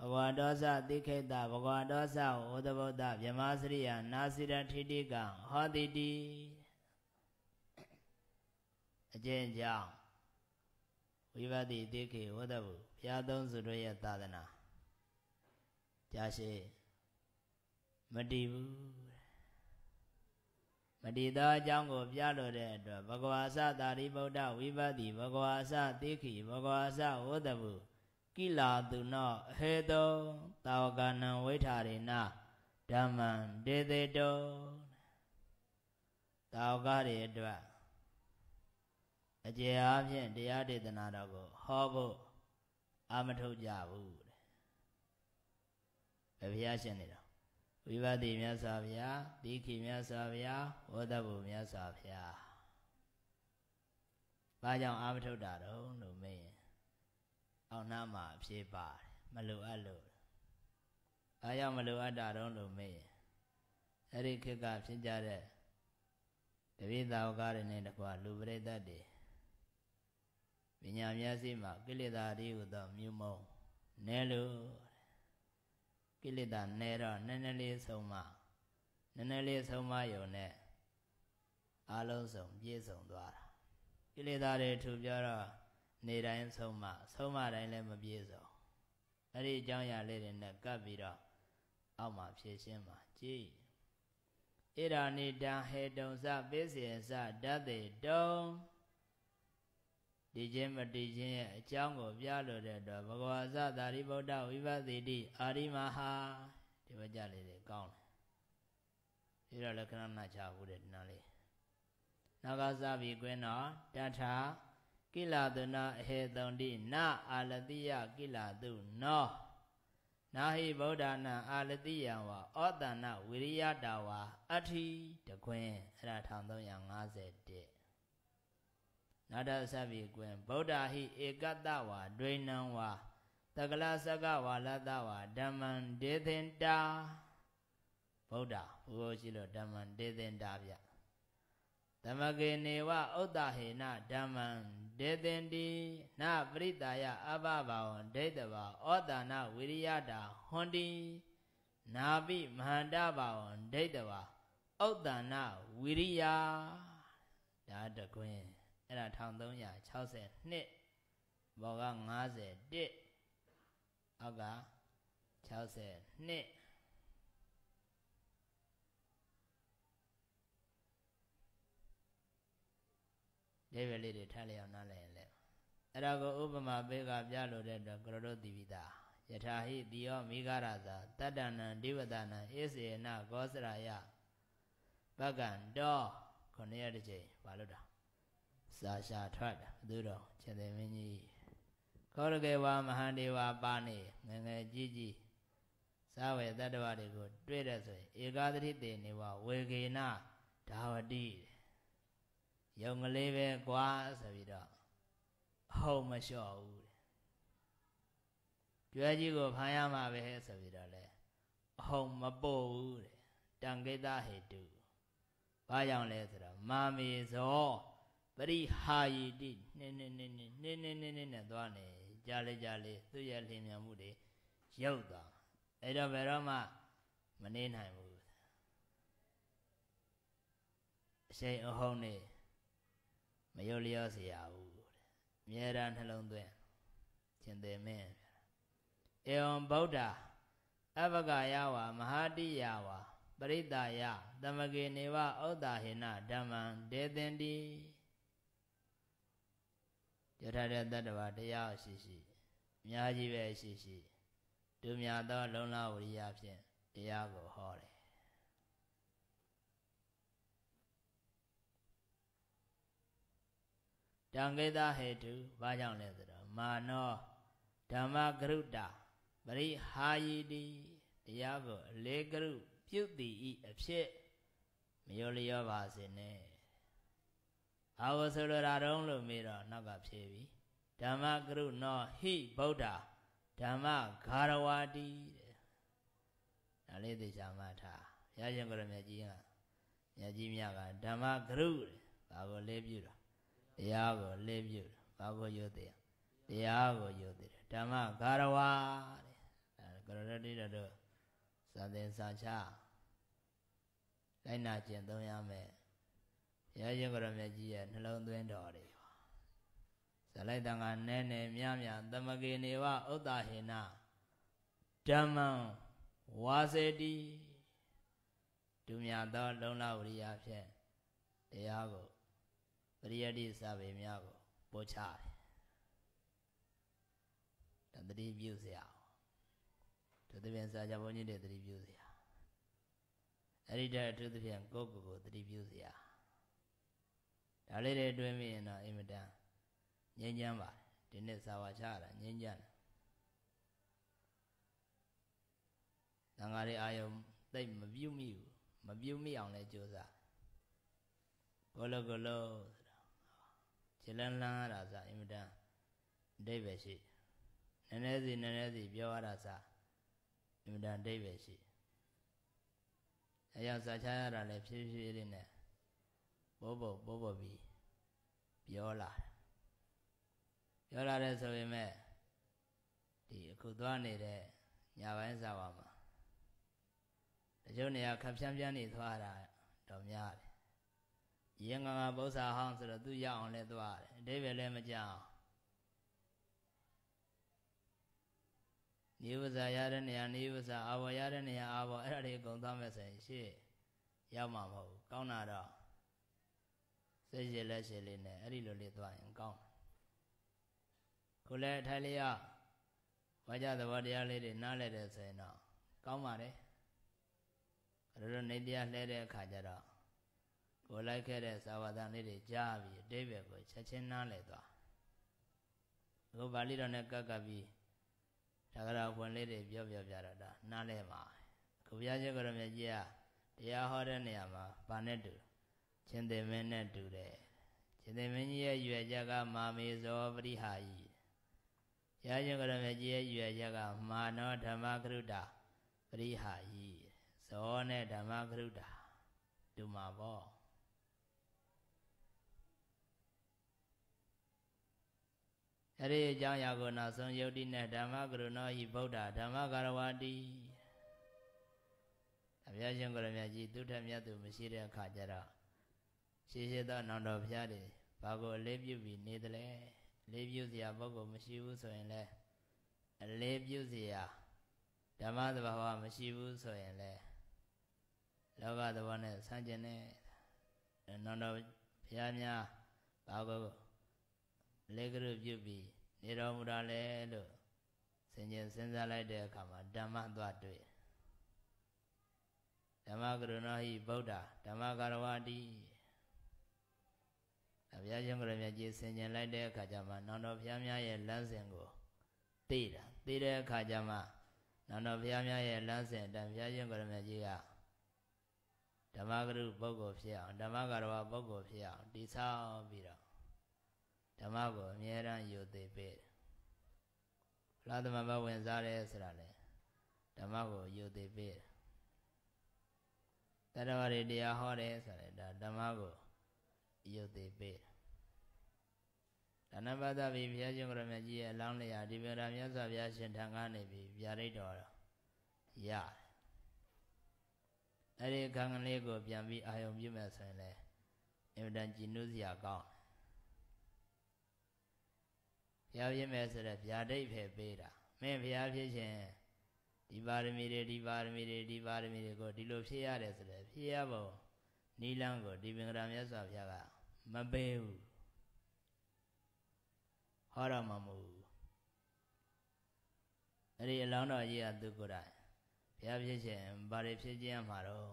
ဘဂဝဒောသသိခိတဘဂဝဒောသဟောတဗုဒ္ဓမြမစရိယနာစိရထိတိကဟောတိတိအကျင့်ကြောင့်ဝိပဿိသိခိဝတ္တဘုဘုရားသုံးစုတို့ရဲ့သာသနာကြာရှည်မတည်ဘူးမတည်သောအကြောင်းကိုပြလိုတဲ့အတွက်ဘဂဝါစသာရိပုတ္တဝိပဿိဘဂဝါစသိခိဘဂဝါစဝတ္တဘုကိလာသူနောဟေတောတာဝကနံဝိထာရိနဓမ္မံဒေသေတောတာဝကတွေအတွက်အကျေအားဖြင့်တရားဒေသနာတော်ကို ဟောဖို့အာမထုတ်ကြဘူးတဲ့ဘုရားရှင်နေတော့ဝိပဿနာမြတ်စွာဘုရားတိခိမြတ်စွာဘုရားဝဒဘုမြတ်စွာဘုရားဘာကြောင့်အာမထုတ်တာတော့လို့မေးရင်အောင်နှမ်းမှာအဖြစ်ပါတယ်မလိုအပ်လို့အားရမလိုအပ်တာတော့လို့မေးရင်အဲ့ဒီခေတ်ကဖြစ်ကြတဲ့တပိသာဝကတွေနဲ့တကွာလူပရိသတ်တွေပညာမျက်စိမှာကိလေသာတွေဟူသောမြုံမုံနဲလို့ကိလေသာနဲတော့နည်းနည်းလေးဆုံးမနည်းနည်းလေးဆုံးမယုံနဲ့အလုံးစုံပြည့်စုံသွားတာကိလေသာတွေထူပြောတော့နေတိုင်းဆုံးမဆုံးမတိုင်းလည်းမပြည့်စုံအဲ့ဒီအကြောင်းအရာလေးတွေနဲ့ကပ်ပြီးတော့အောက်မှာဖြည့်ရှင်းပါကြည်ဣရာနိတံဟေတုံစပိစေစတတေတုံဒီချင်းမတီချင်းရဲ့အကြောင်းကိုပြလို့တဲ့တော့ဘဂဝါသသာရိပုတ္တဝိပသိတိအာရိမဟာဒီဘကြလေးတွေကောင်းတယ်ဒါတော့လက္ခဏာနာချဘူးတဲ့ဒီနားလေးနောက်ကစပြီးကွင်းတော့တထာကိလာသနာအဟေတံတိနာအာလတိယကိလာသူနောနာဟိဗုဒ္ဓနာအာလတိယံဝဩတဏဝိရိယတာဝါအဋ္ဌိတကွင်းအဲ့ဒါ1351နာဒသဗ္ဗေကွင်းဗုဒ္ဓဟိဧကတဝါဒွေနံဝါတကလစကဝါလတဝါဓမ္မံဒေသင်တာဗုဒ္ဓဘုရားရှိလို့ဓမ္မံဒေသင်တာဗျသမကေနေဝဥဒ္ဒဟေနဓမ္မံဒေသင်တိနပရိတာယအဘဘဝံဒိဋ္ဌဘာဩတာနဝိရိယတာဟွန်တိနာပိမဟာန္တဘဝံဒိဋ္ဌဘာဩတာနဝိရိယဒါတကွင်းအဲ့ဒါ1362ဘောက51အောက်က62ဒေဗလေးတွေထားလျောက်နားလည်ရင်လဲအဲ့ဒါကိုဥပမာပေးကပြလို့တဲ့တော့ကရတို့တိပိတာယထာဟိတိယောမိဂရသာတတ္တနံဒေဝတနံအေစေနဂောစရာယဘကံတော်ခொနည်းတစ်ချိန်ဘာလို့တာစာရှာထွက်တာဘုသူတော်ချက်သိမင်းကြီးခောရကေဝမဟာဒေဝပါနေငငယ်ကြီးကြီးစာဝေတတ္တဝါတွေကိုတွေ့တဲ့ဆိုရင်ဧကာသတိတေနေဝဝေကေနဒါဝတိတဲ့ယုံကလေးပဲကွာဆိုပြီးတော့ဟုတ်မလျှော့ဘူးကြွယ်ကြီးကိုဖမ်းရမှာပဲဆိုပြီးတော့လေအဟုံမပို့ဘူးတဲ့တံကိတဟေတုဘာကြောင့်လဲဆိုတော့မာမေဇောပရိဟာယိတိနင်းနင်းနင်းနင်းနင်းနင်းနင်းနင်းနဲ့သွားနေကြာလေကြာလေသူ့ရဲ့လင်မြန်မှုတွေရုပ်သွားအဲ့တော့ဘယ်တော့မှမနေနိုင်ဘူးအရှိန်အဟုံနဲ့မယုတ်လျော့เสียဘူးတဲ့အမြဲတမ်းနှလုံးသွင်းရှင်သေမင်းဧဝံဗုဒ္ဓအဘဂယဝါမဟာတိယဝါပရိတယသမဂေနေဝဩတာဟိနဓမ္မံဒေသင်တိယထာတဲ့တတ္တဝါတရားရှိရှိအများကြီးပဲရှိရှိဒုမြတ်သော လုံလဝရိယဖြင့်တရားကိုဟောတယ်တံဂေသဟေတုဘာကြောင့်လဲဆိုတော့မာနောဓမ္မကရုတာပရိဟာယိတိတရားကိုအလေးကရုပြုသည်ဤအဖြစ်မရောလျောပါစေနဲ့အာဝဆိုလိုတာတုံးလို့မေးတော့နောက်ကဖြေပြီဓမ္မကရုနောဟိဗုဒ္ဓဓမ္မဂါရဝတိတဲ့ဒါလေးသိချာမှထားရဟရှင်ကိုရမြတ်ကြီးကမြတ်ကြီးမြတ်ကဓမ္မကရုတဲ့ဒါကိုလေးပြုတော့တရားကိုလေးပြုတာဘာကိုယုတ်တယ်တရားကိုယုတ်တယ်ဓမ္မဂါရဝတဲ့ကရတိတို့သာသင်္ဆာချလိုက်နာကျင့်သုံးရမယ်ဘုရားရှင်ကိုရမကြီးရဲ့နှလုံးသွင်းတော်တွေဇလိုက်တံကနဲနဲမြမြသမကေနေဝဥဒ္ဒဟေနဓမ္မံဝါစေတိဒုမြတ်သော လုံလဝရိယဖြင့်တရားကိုပရိယတ္တိစာပေများကိုပေါ်ချတယ်ဒါတတိပြုစရာသူတပြန်စာကြဘုန်းကြီးတွေတတိပြုစရာအဲ့ဒီတည်းသူတပြန်ကိုယ့်ကိုယ်ကိုတတိပြုစရာဒါလေးတွေတွင်းမိရင်တော့အင်မတန်ငြင်းချမ်းပါတယ်ဒီနေ့စာဝါချရတာငြင်းချမ်းတယ်တန်ဃာတွေအာယုံတိတ်မပြုတ်မိဘူးမပြုတ်မိအောင်လဲကြိုးစားကိုလိုကိုလိုခြေလန်းလန်းရတာစအင်မတန်အတိတ်ပဲရှိနည်းနည်းစီနည်းနည်းစီပြောရတာစအင်မတန်အတိတ်ပဲရှိအရာစာချရတာလည်းဖြည်းဖြည်းလေးနဲ့ဘောဘောဘောဘောပြီးပြောလာပြောလာတဲ့ဆိုပေမဲ့ဒီအခုသွားနေတဲ့ညပိုင်းစာဝါမှာတချို့နေရာခပ်ဖြန်းဖြန်းနေသွားတာတော့များတယ်ရင်ငါငါဗုဒ္ဓဟောင်းဆိုတော့သူရအောင်လဲသွားတယ်အတိပဲလဲမကြအောင်နိဝဇာရတဲ့နေရာနိဝဇာအာဘောရတဲ့နေရာအာဘောအဲ့ဒါတွေအကုန်သွားမဲ့ဆိုရင်ရှေ့ရောက်မှာမဟုတ်ဘူးကောင်းတာတော့စိတ်ရည်လက်ရှည်လေးနဲ့အဲ့ဒီလိုလေးသွားရင်ကောင်းတယ်ကိုလည်းထိုင်လျောက်ဝါကြသဘောတရားလေးတွေနားလည်တယ်ဆိုရင်တော့ကောင်းပါတယ်အဲ့ဒါတော့နေတရားလှဲတဲ့အခါကျတော့ဟိုလိုက်ခဲ့တဲ့ဇာဝတန်လေးတွေကြားပြီးအတိပ္ပယ်ကိုချက်ချင်းနားလည်သွားအခုပါဠိတော်နဲ့ကပ်ကပ်ပြီးဒါကြတော့ဝင်လေးတွေပြောပြောပြတော့ဒါနားလည်ပါခုဘုရားရှင်ကိုယ်တော်မြတ်ကြီးကတရားဟောတဲ့နေရာမှာဗာနဲ့တူရှင်သေမင်းနဲ့တူတယ်ရှင်သေမင်းကြီးရဲ့ရွယ်ချက်ကမာမေဇောပရိဟာယီဘုရားရှင်ကိုယ်တော်မြတ်ကြီးရဲ့ရွယ်ချက်ကမာနောဓမ္မကရုတ္တာပရိဟာယီဇောနဲ့ဓမ္မကရုတ္တာတူမှာပေါ့အဲ့ဒီအကြောင်းအရာကိုနောက်ဆုံးယုတ်တိနဲ့ဓမ္မကရုဏောဤဗုဒ္ဓဓမ္မကာရဝတိအမြဲရှင်ကိုရမြတ်ကြီးသူထမြတ်သူ မရှိတဲ့အခါကျတော့ရှေးရှေးသောနောင်တော်ဘုရားတွေဘာကိုအလေးပြုပြီးနေသလဲအလေးပြုစရာပုဂ္ဂိုလ်မရှိဘူးဆိုရင်လဲအလေးပြုစရာဓမ္မသဘာဝမရှိဘူးဆိုရင်လဲလောကသဘောနဲ့ဆန့်ကျင်တဲ့နောင်တော်ဘုရားများဘာကိုလဲကရုပြုပြီးနေတော်မူတာလဲလို့ဆင်ခြင်စဉ်းစားလိုက်တဲ့အခါမှာဓမ္မသွားတွေ့ဓမ္မကရုဏာဟိဗုဒ္ဓဓမ္မကရဝတိအဘုရားရှင်ကိုယ်တော်မြတ်ကြီးဆင်ခြင်လိုက်တဲ့အခါကျမှနောင်တော်ဘုရားများရဲ့လမ်းစဉ်ကိုသိတာသိတဲ့အခါကျမှနောင်တော်ဘုရားများရဲ့လမ်းစဉ်အတိုင်းဘုရားရှင်ကိုယ်တော်မြတ်ကြီးကဓမ္မကရုပုဂ္ဂိုလ်ဖြစ်အောင်ဓမ္မကရဝပုဂ္ဂိုလ်ဖြစ်အောင်တည်ဆောက်ပြီးတော့ဓမ္မကိုအမြဲတမ်းယုံသိပေးတယ်ဘုရားသမဘဝင်စားတယ်ဆိုတာလေဓမ္မကိုယုံသိပေးတယ်တတဝရတရားဟောတယ်ဆိုရင်ဒါဓမ္မကိုယုတ်သိပေးတာဒါနပါဒပြီဘုရားရှင်ကိုရမကြီးရဲ့အလောင်းလျာဒီဗေဒမြတ်စွာဘုရားရှင်ထံကနေပြီးဗျာဒိတ်တော်ရတယ်အဲဒီခံကလေးကိုပြန်ပြီးအာယုံပြုမဲ့ဆိုရင်လည်းအင်တန်ကြည်နုစရာကောင်းတယ်ရောက်ရမယ်ဆိုတော့ဗျာဒိတ်ပဲပေးတာမင်းဘုရားဖြစ်ခြင်းဒီပါရမီတွေဒီပါရမီတွေဒီပါရမီတွေကိုဒီလိုဖြည့်ရတယ်ဆိုတော့ဖြည့်ရဖို့နီလန်းကိုဒီပင်္ဂရာမြတ်စွာဘုရားကမပေးဘူးဟောတော့မှမဟုတ်ဘူးအဲ့ဒီအလောင်းတော်ကြီးကသူကိုယ်တိုင်ဘုရားဖြစ်ခြင်းဘာတွေဖြစ်ခြင်းရမှာတော့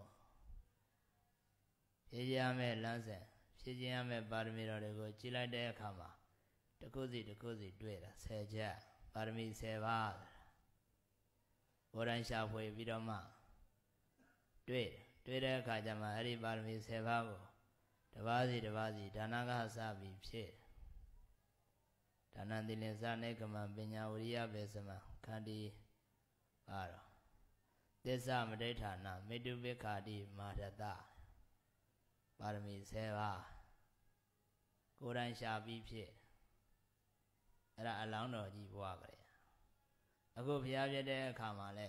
ဖြစ်ခြင်းရမယ်လမ်းစဉ်ဖြစ်ခြင်းရမယ်ပါရမီတော်တွေကိုကြည်လိုက်တဲ့အခါမှာတကုစီတကုစီတွေ့တာ10ချက်ပါရမီ10ပါးဘောရန်ရှာဖွေပြီးတော့မှတွေ့တွေ့တဲ့အခါကျမှအဲ့ဒီပါရမီ10ပါးကိုတပါးစီတပါးစီဒါနကစပြီးဖြစ်ဒါနသီလစနဲ့ကမပညာဝရိယပဲစမခန္တီပါတော့သစ္စာမဋိဌာနမေတုပိခာတိမာရတပါရမီ10ပါးကိုယ်တိုင်ရှာပြီးဖြစ်ဒါအလောင်းတော်ကြီးဘွားကလေးအခုဘုရားပြတဲ့အခါမှာလဲ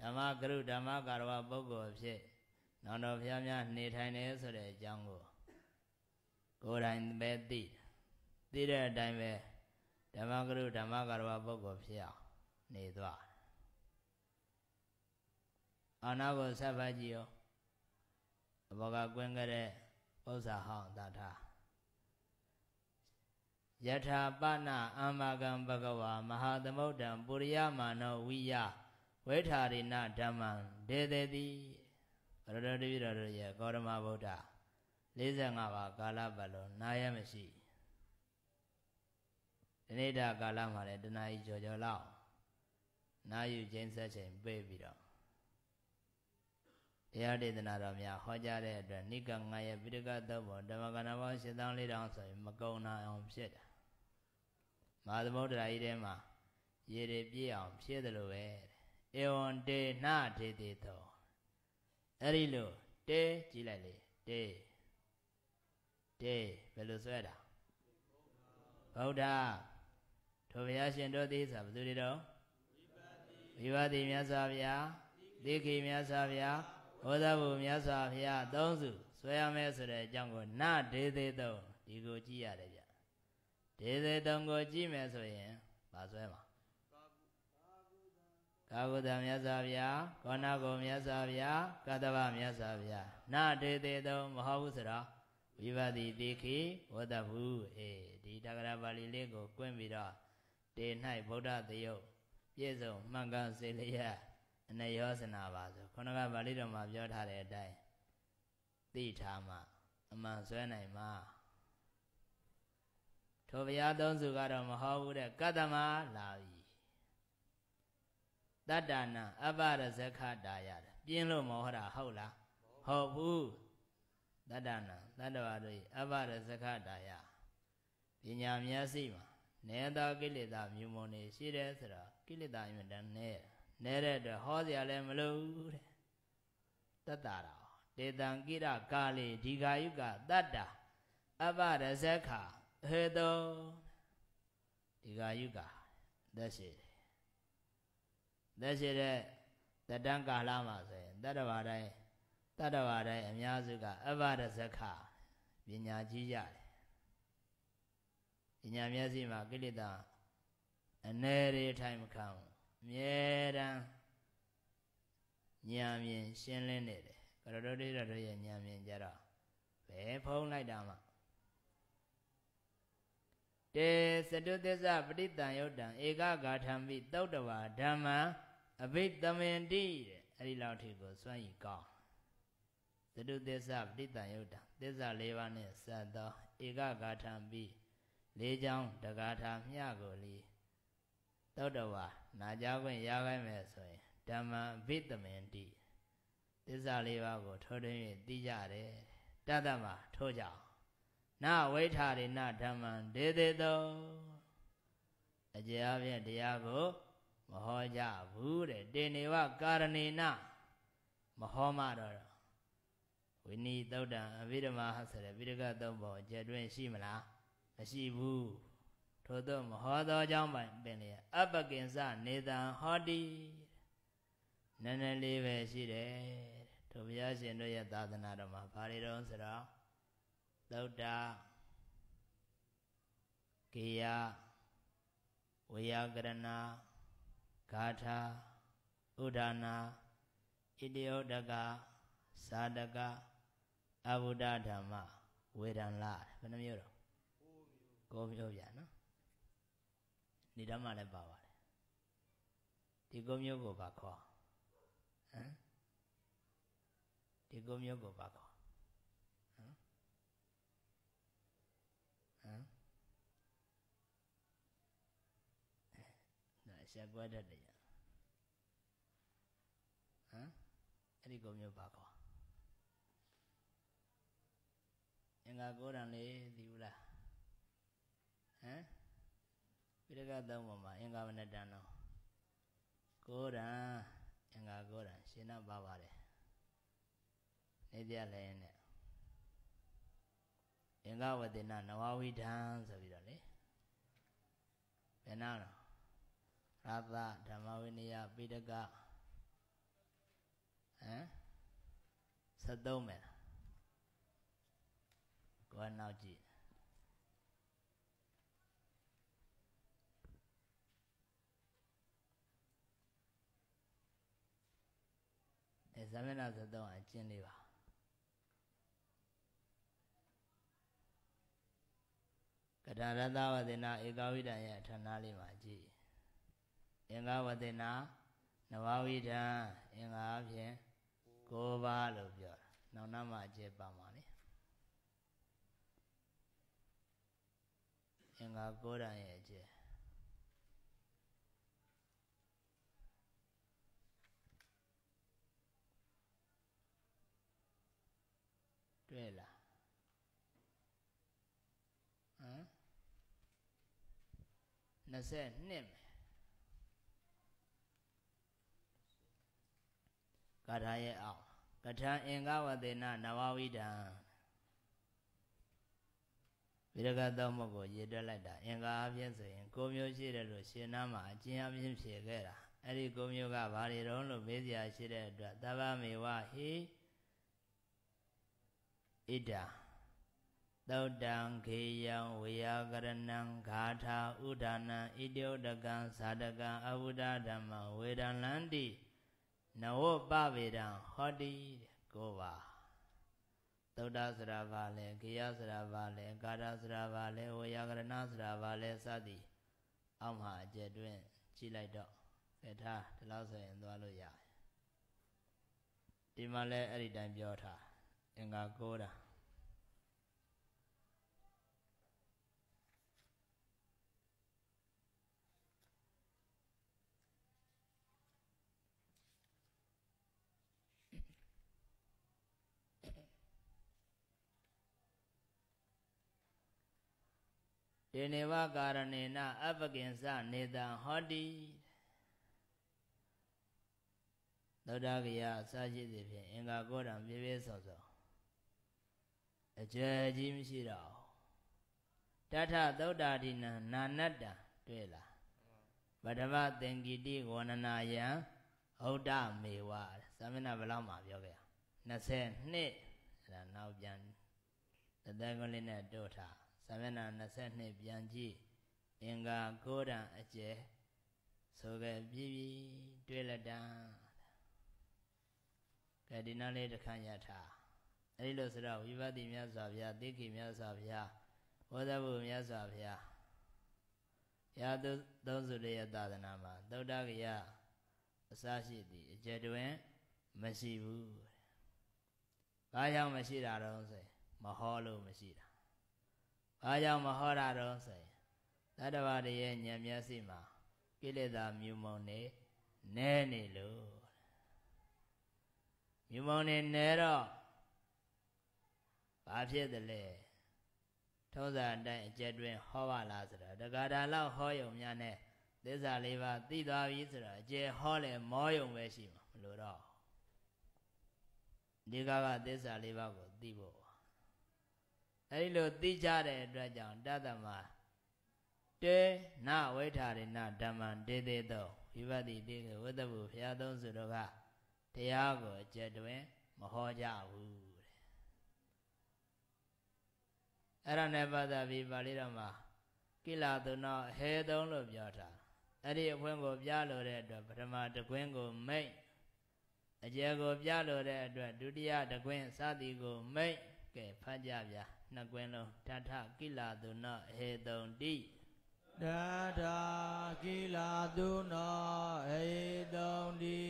ဓမ္မကရုဓမ္မကာရဝပုဂ္ဂိုလ်ဖြစ်နောင်တော်ဘုရားများ နေထိုင်နေဆိုတဲ့အကြောင်းကိုကိုယ်တိုင်ပဲသိသိတဲ့အတိုင်းပဲဓမ္မကရုဓမ္မကာရဝပုဂ္ဂိုလ်ဖြစ်အောင်နေသွားအာနာကိုဆက်ဖတ်ကြည့်ရောအဘောကကွင်းကြတဲ့ဥစ္စာဟောင်းသာထားယထာပနအာမကံဘဂဝါမဟာသမုဒ္ဒံပုရိယမာနောဝိယဝေထာရိဏဓမ္မံဒေသတိဘရတော်တပိတော်တို့ရဲ့ကောရမဗုဒ္ဓ45ပါးကာလပတ်လုံးနာရမရှိဒီနေ့တာကာလမှာလည်းတနားကြီးကြော်ကြော်လောက်နာယူခြင်းဆက်ချိန်ပေးပြီးတော့တရားဒေသနာတော်များဟောကြားတဲ့အတွက်နိက9ရက်ပိဋကတ်သောဓမ္မကဏ္ဍပေါင်း7400ဆိုရင်မကုံနိုင်အောင်ဖြစ်တာမာသမုဒ္ဒရာကြီးထဲမှာရေတွေပြည့်အောင်ဖြည့်တယ်လို့ပဲဧဝံတေနာထေတိတောအဲ့ဒီလိုတေကြည့်လိုက်လေတေတေဘယ်လိုဆွဲတာဗုဒ္ဓထိုဘုရားရှင်တို့သည်ဆိုဘယ်သူတွေတော့ဝိပါတိမြတ်စွာဘုရားသိခိမြတ်စွာဘုရားဘောဓဘုမြတ်စွာဘုရားသုံးစုဆွဲရမယ်ဆိုတဲ့အကြောင်းကိုနဒေသေးသုံးဒီကိုကြည့်ရတယ်ဒေသေတုံကိုကြည့်မယ်ဆိုရင်ဘာဆွဲမှာကာဝတ္တမြတ်စွာဘုရားကောဏဂုံမြတ်စွာဘုရားကတ္တဗမြတ်စွာဘုရားနာဒေသေတုံမဟုတ်ဘူးဆိုတော့ဝိပတိတိခိဝတ္တဟုအေးဒီတက္ကရာပါဠိလေးကို ကွင့်ပြီးတော့တေ၌ဗုဒ္ဓသယုတ်ပြည့်စုံမှန်ကန်စေလျက်အနယောစနာပါဆိုခုနကပါဠိတော်မှာပြောထားတဲ့အတိုင်းသိထားမှအမှန်ဆွဲနိုင်မှာထိုဘုရားသုံးစုကတော့မဟောဘူးတဲ့ကတ္တမလာပြီတတ္တနာအပ္ပရဇခတာယတဲ့ပြင်းလို့မဟောတာဟုတ်လားဟုတ်ဘူးတတ္တနာတတ္တဝါတို့အပ္ပရဇခတာယပညာမျက်စိမှာနေသောကိလေသာမြူမွန်နေရှိတယ်ဆိုတော့ကိလေသာအမြဲတမ်းနေနေတဲ့အတွက်ဟောစရာလည်းမလိုဘူးတဲ့တတ္တာတေတံကိရကာလေဒီဃာယုကတတ္တာအပ္ပရဇခာဟေတောဒီကာယုကာသက်ရှိတယ်သက်ရှိတဲ့တတန်းကာလမှာဆိုရင်တတ္တဝါတိုင်းတတ္တဝါတိုင်းအများစုကအဘရဇခပညာကြီးရတယ်ပညာမျက်စိမှာကိလေသာအနယ်တွေထိုင်မခံဘူးအမြဲတမ်းဉာဏ်မြင်ရှင်းလင်းနေတယ်ကရတော်တိရတော်ရဲ့ဉာဏ်မြင်ကြတော့ဘယ်ဖုံးလိုက်တာမှတေသတုသစ္စပရိတန်ယုတ်တံဧကဂါထံပိတောတဝါဓမ္မံအဘိတမင်တိတဲ့အဲ့ဒီလောက်ထိကိုစွန့်ဤကောင်းသတုသစ္စပရိတန်ယုတ်တံသစ္စာ၄ပါးနဲ့စပ်သောဧကဂါထံပိ၄ချောင်းတဂါထာမျှကိုလီတောတဝါနာကြခွင့်ရခိုင်းမယ်ဆိုရင်ဓမ္မံအဘိတမင်တိသစ္စာ၄ပါးကိုထိုးထွင်း၍သိကြတယ်တတ္တမထိုးကြအောင်နဝိထာရိနဓမ္မံဒေသေတောအကြအပြည့်တရားကို မဟောကြဘူးတဲ့တေနေဝကာရဏေန မဟောမတော့ဝိနိသုတ်တံအဘိဓမ္မာဆိုတဲ့ပိဋကသုံးပုံကျက်တွင် ရှိမလားမရှိဘူးထို့သောမဟောသောကြောင့်ပင်လေအပကင်စနေတံဟောတိနည်းနည်းလေးပဲရှိတယ်တို့ဘုရားရှင်တို့ရဲ့သာသနာတော်မှာဘာတွေတော့ဆိုတော့သုတ္တာကေယဝေယကရဏဂါထာဥဒ္ဒနာဣတိယုဒ္ဒကသာတကအဘုဒ္ဓဓမ္မဝေဒံလာဘယ်နှမျိုးတော့၉မျိုးဗျာနော်နေဓမ္မလည်းပါပါတယ်ဒီ၉မျိုးကိုပါခေါ်ဟမ်ဒီ၉မျိုးကိုပါခေါ်ဆရာကွဲတတ်တယ်ဟမ်အဲ့ဒီကုံမျိုးပါခေါ်အင်္ဂါကိုယ်တန်လေးသိဘူးလားဟမ်ပိဋကသုံးပုံမှာအင်္ဂါမဏတန်တော့ကိုယ်တန်အင်္ဂါကိုယ်တန်ရှင်းတော့ပါပါတယ်နေပြလဲနဲ့အင်္ဂဝတေနနဝဝိဒံဆိုပြီးတော့လေဘယ်နာတော့ဟာသဓမ္မဝိနည်းပိဋကဟမ်73မယ်ကိုယ်နောက်ကြည့်အဲဇာမျက်နှာ73အကျဉ်းလေးပါကထာရတဝဒေနာဧကဝိတံရဲ့ဌာနလေးမှာကြည့်အင်္ဂဝသနာနဝဝိဒံအင်္ဂါဖြင့်၉ပါးလို့ပြောတာနောက်နောက်မှအကျက်ပါမှာလေအင်္ဂါ၉တန်ရဲ့အကျက်တွေ့လားဟမ်22ပဲကထာရဲ့အောက်ကထာအင်္ဂဝသေနနဝဝိဒံဝိရကသောမုတ်ကိုရေတွက်လိုက်တာအင်္ဂါအဖြစ်ဆိုရင်ကိုမျိုးရှိတယ်လို့ရှင်နာမှာအကျဉ်းအဖြစ်ဖြေခဲ့တာအဲ့ဒီကိုမျိုးကဘာတွေတော့လို့မေးစရာရှိတဲ့အတွက်သဗ္ဗမေဝဟိဣဒာသောတံခေယံဝေယကရဏံဂါထာဥဒါနံဣတိယုဒကံသာတကံအဘုဒ္ဓဓမ္မဝေဒလန္တိနဝပဗေဒံဟောတိတဲ့ကိုပါသုဒ္ဓဆိုတာဘာလဲဂေယဆိုတာဘာလဲကာရဆိုတာဘာလဲဝေယကရဏဆိုတာဘာလဲစသည်အောက်မှာအကျတွင်ကြည့်လိုက်တော့ဖက်ထားဒီလောက်ဆိုရင်သွားလို့ရတယ်ဒီမှာလဲအဲ့ဒီတိုင်းပြောထားအင်္ဂါ9တာဒေနေဝကာရဏေနအပကိဉ္စနေတံဟောတိသောတာကရအစရှိသည်ဖြင့်အင်္ဂါကောဓံပြည့်ပြည့်စုံစုံအကျယ်ကြီးမရှိတော့တထသောတာတိနံနာနတ္တံတွေ့လားပထမသင်္ကိတိဝန္နနာယံဩဒမေဝသမဏဘလောက်မှာပြောခဲ့22အဲ့ဒါနောက်ပြန်တသက်ကလေးနဲ့တို့ထားစာမျက်နှာ22ပြန်ကြည့်အင်္ဂါ9တန်အကျယ်ဆိုခဲ့ပြီးပြီတွေ့လက်တံကဲဒီနားလေးတစ်ခါရထားအဲဒီလိုဆိုတော့ဝိပဿနာမြတ်စွာဘုရားသိက္ခာမြတ်စွာဘုရားဝေဒဘုမြတ်စွာဘုရားရာသုသုံးစုလေးရသာသနာမှာသုတ္တကရအစရှိသည်အကျယ်တွင် မရှိဘူးဘာကြောင့်မရှိတာတော့ဆိုမဟောလို့မရှိတာ။ဘာကြောင့်မဟောတာတော့ဆိုရင်တတ္တဝါတွေရဲ့ဉာဏ်မျက်စိမှာကိလေသာမြုံမုံနေနဲနေလို့မြုံမုံနေနဲတော့ဘာဖြစ်သလဲထုံးစံအတိုင်းအကျက်တွင် ဟောပါလားဆိုတော့တက္ကတာလောက်ဟောယုံများနဲ့သစ္စာလေးပါးသိသွားပြီဆိုတော့အကျယ်ဟောလဲမောယုံပဲရှိမှာမလို့တော့ဒီကကသစ္စာလေးပါးကိုသိဖို့အဲဒီလိုသိကြတဲ့အတွက်ကြောင့်တသမတေနဝိထာရိဏဓမ္မံတေတေသောဝိပတိတိကဝတ္တဘုဘုရားသုံးစုတော်ကတရားကိုအကျတွင်မဟောကြဘူးတဲ့အဲ့ဒါနဲ့ပတ်သက်ပြီးပါဠိတော်မှာကိလသုနောဟေသုံးလို့ပြောတာအဲ့ဒီအဖွင့်ကိုပြလို့တဲ့အတွက်ပထမတကွင်းကိုမိတ်အကျယ်ကိုပြလို့တဲ့အတွက်ဒုတိယတကွင်းစသည်ကို မိတ်ကဲဖတ်ကြဗျာနှစ်ကွင်းလုံးဓာထကိလာသူနောဟေတုံတိဓာထကိလာသူနောဟေတုံတိ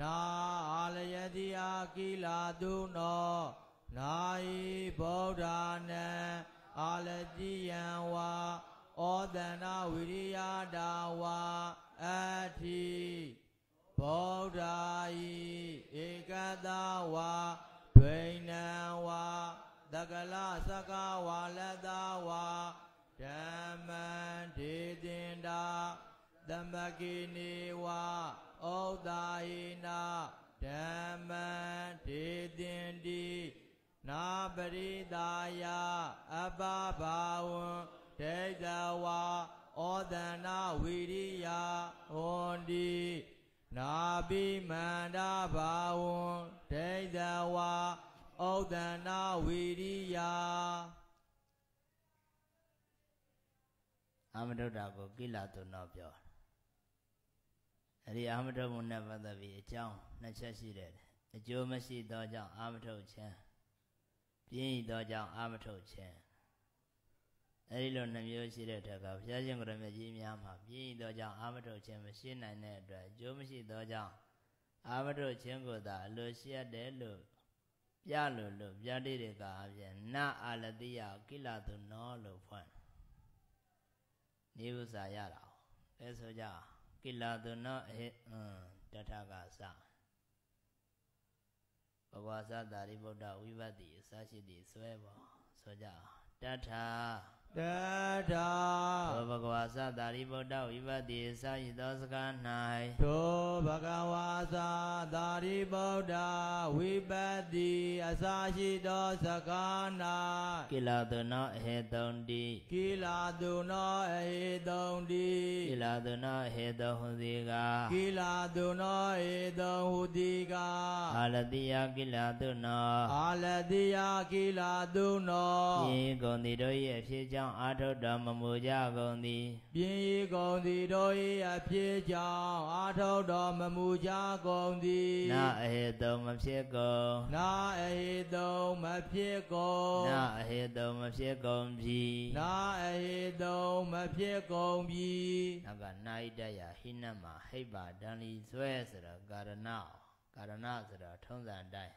နာအာလယတိအာကိလာသူနောနာယိဗုဒ္ဓနံအာလတိယံဝါဩသနာဝိရိယတာဝါအထိဗုဒ္ဓာယိဧကတာဝါကလစကဝါလတဝါဓမ္မံဒေတင်တာသမကိနေဝါဩတာဟိနာဓမ္မံဒေတင်တိနာပရိတာယအပဘာဝံဒိဋ္ဌဝါဩသနာဝိရိယဟောတိနာပိမန္တဘာဝံဒိဋ္ဌဝါဩဒနာဝီရိယအာမတုဒ္ဒကိုကိလသုနောပြောအဲဒီအာမတုမှုနဲ့ပတ်သက်ပြီးအကြောင်းနှစ်ချက်ရှိတယ်အကျိုးမရှိသောကြောင့်အာမထုတ်ခြင်းပြင်းသောကြောင့်အာမထုတ်ခြင်းအဲဒီလိုနှမျိုးရှိတဲ့ထက်ကဘုရားရှင်ကိုယ်တော်မြတ်ကြီးများမှာပြင်းသောကြောင့်အာမထုတ်ခြင်းမရှိနိုင်တဲ့အတွက်အကျိုးမရှိသောကြောင့်အာမထုတ်ခြင်းကိုသာအလိုရှိရတယ်လို့ပြလို့လို့ပြတိတေကာအပြင်နာအာလတိယကိလသူနောလို့ဖွင့်နေဥစာရတာအဲဆိုကြကိလသူနောအဟိအင်းတထကစဘဝသတာရိဗုဒ္ဓဝိပတ္တိအစရှိသည့်ဆွဲပါဆိုကြတထတထာသောဘဂဝါသတာရိပုတ္တဝိပတိစာယိသောစကား၌သောဘဂဝါသတာရိပုတ္တဝိပတိအစာရှိသောစကား၌ကိလသုနောအဟေတုံတိကိလသုနောအဟေတုံတိကိလသုနောအဟေတုံဟုတိကကိလသုနောအဟေတုံဟုတိကအာလတိယကိလသုနောအာလတိယကိလသုနောယေကုန်တိတို့၏အဖြစ်ကြောင့်ကြောင့်အာထုတော်မမူကြကုန်သည် ပြင်းဤကုန်သည်တို့၏အဖြစ်ကြောင့်အာထုတော်မမူကြကုန်သည်နာအဟိတုံမဖြစ်ကုန်နာအဟိတုံမဖြစ်ကုန်နာအဟိတုံမဖြစ်ကုန်ပြီနာအဟိတုံမဖြစ်ကုန်ပြီနောက်ကနာဣတယဟိနမဟိဗ္ဗဒံလီဇွဲဆိုတော့ကာရဏကာရဏဆိုတော့ထုံးစံတိုင်း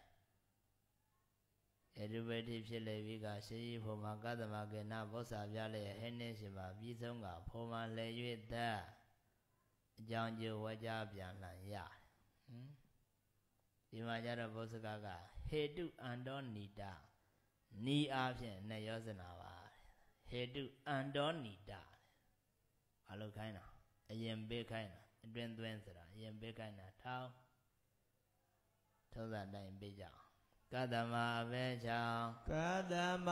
အတုပတိဖြစ်လေပြီးကရှိရှိဖို့မှာကတ္တမကေနဘောဇာပြလည်းဟဲ့နေရှိမှာပြီးဆုံးကဖို့မှာလည်း၍သက်အကြောင်းကျိုးဝကြပြန်လန်ရတယ်ဟင်ဒီမှာကျတော့ဘုဇကကဟေတုအန္တောနိတာနီအားဖြင့်နဲ့ယောဇနာပါဟေတုအန္တောနိတာအလုပ်ခိုင်းတာအရင်ပေးခိုင်းတာအတွင်သွင်းဆိုတာအရင်ပေးခိုင်းတာထောင်းထုံးစံတိုင်းပေးကြအောင်ကတ္တမအဘဲကြောင့်ကတ္တမ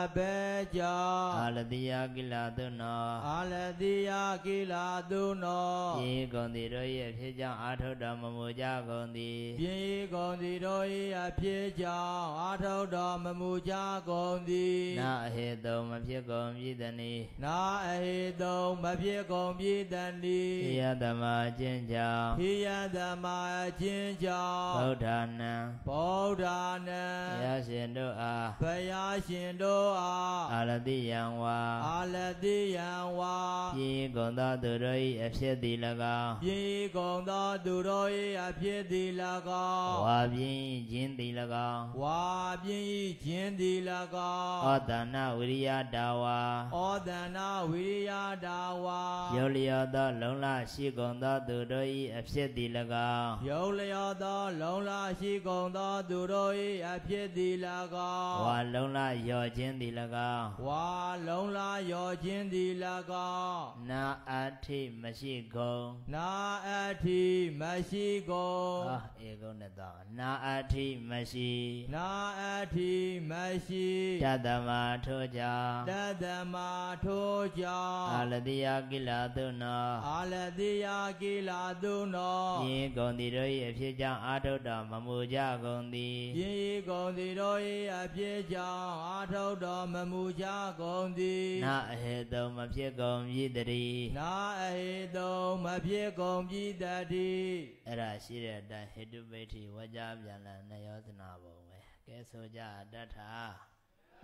အဘဲကြောင့်အာလတိယကိလသုနောအာလတိယကိလသုနောယေကုန်တိတို့၏အဖြစ်ကြောင့်အာထုတ်တော်မမူကြကုန်သည်ယေကုန်တိတို့၏အဖြစ်ကြောင့်အာထုတ်တော်မမူကြကုန်သည်နာအဟေတုံမဖြစ်ကုန်ပြီတနိနာအဟေတုံမဖြစ်ကုန်ပြီတနိဟိယတမအချင်းကြောင့်ဟိယတမအချင်းကြောင့်ဗုဒ္ဓနံဗုဒ္ဓနံဘုရားရှင်တို့အားဘုရားရှင်တို့အားအာရတိယံဝါအာရတိယံဝါပြေကုံသောသူတို့၏အဖြစ်သည်၎င်းပြေကုံသောသူတို့၏အဖြစ်သည်၎င်းဝါပြင်းခြင်းသည်၎င်းဝါပြင်းခြင်းသည်၎င်းဩတနာဝိရိယတာဝါဩတနာဝိရိယတာဝါယောလျောသောလုံလရှိကုံသောသူတို့၏အဖြစ်သည်၎င်းယောလျောသောလုံလရှိကုံသောသူတို့၍အဖြစ်သည်၎င်းဝါလုံးလာရော့ခြင်းသည်၎င်းဝါလုံးလာရော့ခြင်းသည်၎င်းနာအထိမရှိကုန်နာအထိမရှိကုန်ဟာဧကုဏတနာအထိမရှိနာအထိမရှိတတမထိုကြောင့်တတမထိုကြောင့်အာလတိယကိလသုနောအာလတိယကိလသုနောယေကုန်တိတို့၏အဖြစ်ကြောင့်အာထုတ်တော်မမူကြကုန်သည်ယေဤကုံစီတို့ဤအဖြစ်ကြောင့်အာထုတော်မမူကြကုန်သည်နာအဟေတုံမဖြစ်ကုန်ပြီတည်းနာအဟေတုံမဖြစ်ကုန်ပြီတည်းအဲ့ဒါရှိတဲ့အတိုင်းဟေတုပိဋ္ဌိဝါကြပြန်လာနယောသနာပုံပဲကဲဆိုကြတတ်တာ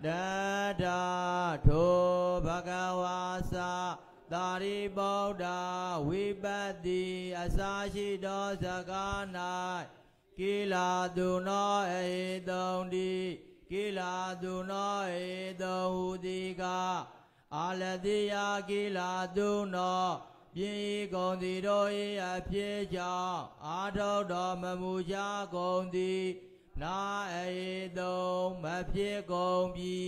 တတာထိုဘဂဝါစာသာရိပုတ္တဝိပတ္တိအစာရှိသောစကား၌ကိလာသူနောဧတုံတိကိလာသူနောဧတုဟူတိကာအာလတိယကိလာသူနောပြင်းဤကုန်စီတို့ဤအဖြစ်ကြောင့်အာထောတော်မမူကြကုန်သည်နာဧတုံမဖြစ်ကုန်ပြီ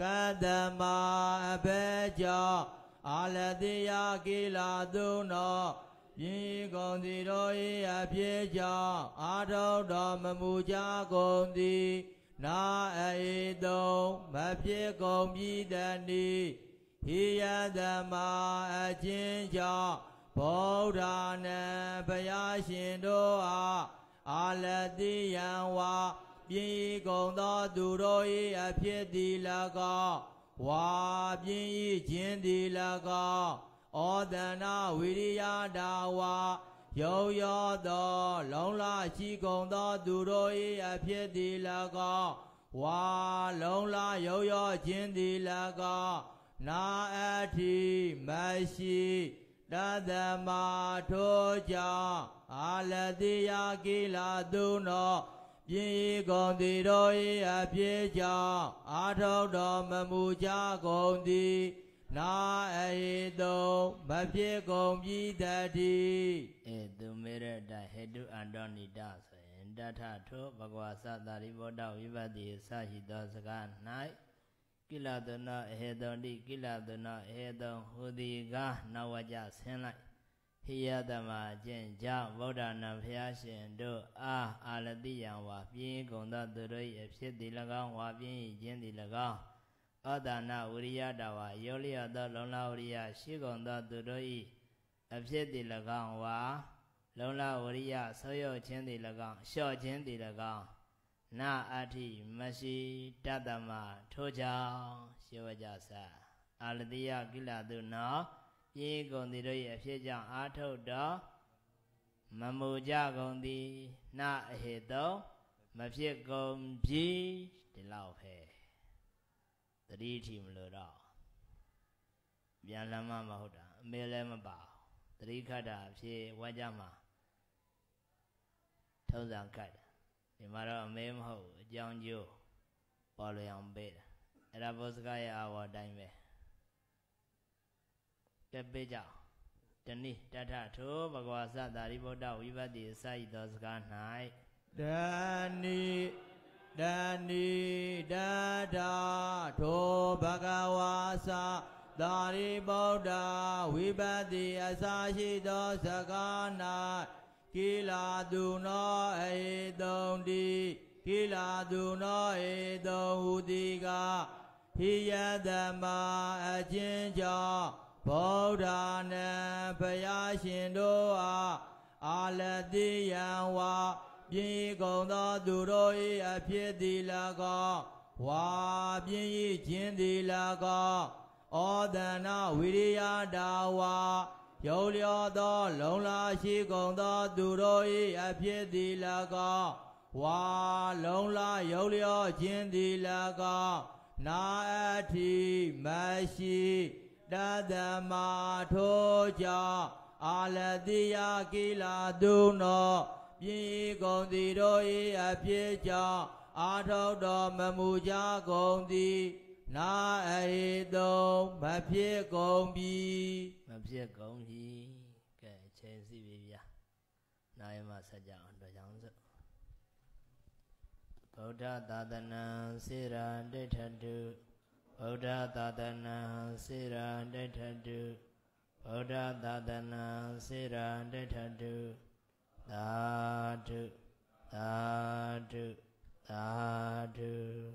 ကတမအဘေကြောင့်အာလတိယကိလာသူနောပြည်ကုန်စီတော်၏အဖြစ်ကြောင့်အာထောတော်မမူကြကုန်သည်နာအေတုံမဖြစ်ကုန်ပြီတနိဟိယသမာအချင်းကြောင့်ဗုဒ္ဓနာဘုရားရှင်တို့အားအာလတိယံဝါပြည်ကုန်သောသူတို့၏အဖြစ်သည်၎င်းဝါပြင်းဤခြင်းသည်၎င်းဩသနာဝိရိယဒါဝါယုံရောသော လုံလရှိကုန်သော သူတို့၏အဖြစ်သည်၎င်းဝါလုံလယုံရောခြင်းသည်၎င်းနာအတ္ထိမရှိ တသမထိုကြောင့်အာလတိယကိလာသူနောပြင်းကုန်သည်တို့၏အဖြစ်ကြောင့်အာထောက်တော်မမူကြကုန်သည်နာအေတုံမဖြစ်ကုန်ပြီးတတိအေသူမေရတဟေတုအန္တနိတဆိုရင်တထထောဘဂဝါသတာရိဘောတဝိပတိသရှိသောစကား၌ကိလသနအဟေတုံတိကိလသနအဟေတုံဟူဒီကားနဝကြဆင်းလိုက်ဟိယတမအကျင့်ကြောင့်ဗုဒ္ဓနာဖျားရှင်တို့အာ အာလတိယံဝါပြင်းကုန်သောသူတို့၏အဖြစ်သည်၎င်းဝါပြင်း၏ခြင်းသည်၎င်းဩဒါနဝိရိယတဝါယောလျောသောလုံလဝိရိယရှိကုန်သောသူတို့၏အဖြစ်သည်၎င်းဝါလုံလဝိရိယဆောရောက်ခြင်းသည်၎င်းလျှော့ခြင်းသည်၎င်းနာအဋ္ဌိမရှိတတမထိုကြောင့်ရှိဝကြဆာအာလတိယကိလတုနောပြေကုန်သည်တို့၏အဖြစ်ကြောင့်အာထုတ်တော်မမူကြကုန်သည်နာအဟေတောမဖြစ်ကုန်ပြီဒီလောက်ပဲတတိထီမလို့တော့ပြန်လမ်းမမဟုတ်တာအမေလည်းမပါတတိခတ်တာဖြစ်ဝါကြမှာထုံးစံခတ်တာဒီမှာတော့အမေမဟုတ်အကြောင်းကျိုးပေါ်လွင်အောင်ပေးတာအဲ့ဒါဘုစကားရဲ့အာဝါတိုင်းပဲတက်ပေးကြတနည်းတထထိုဘဂဝါသတာရိဗုဒ္ဓဝိပတ္တိအစာဤသောစကား၌တဏီတဏိတတာထိုဘဂဝါသာသာရိပုတ္တဝိပတိအစာရှိသောစကား၌ကိလာသူနောဧတုံတိကိလာသူနောဧတုံဟူတိကဟိယတမအချင်းကြောင့်ဗုဒ္ဓနံဘုရားရှင်တို့အားအာလတိယံဝါပြင်းဤကုံသောသူတို့၏အဖြစ်သည်၎င်းဝါပြင်းဤခြင်းသည်၎င်းဩဒနာဝိရိယတာဝါရုပ်လျောသော လုံလာရှိကုန်သောသူတို့၏အဖြစ်သည်၎င်းဝါလုံလာရုပ်လျောခြင်းသည်၎င်းနာအထိမရှိတသမာထိုကြောင့်အာလတိယကိလာဒုနောပြင်ဤကုန်သည်တို့၏အဖြစ်ကြောင့်အာထောက်တော်မမူကြကုန်သည်နာအရေတုံမဖြစ်ကုန်ပြီ မဖြစ်ကုန်ပြီကဲချိန်စီပြီဗျာနာယမဆက်ကြအောင်တို့ကြောင့်စို့ဗုဒ္ဓသာသနာစေရံဒိဋ္ဌတုဗုဒ္ဓသာသနာစေရံဒိဋ္ဌတုဗုဒ္ဓသာသနာစေရံဒိဋ္ဌတု Dadu, Dadu, Dadu.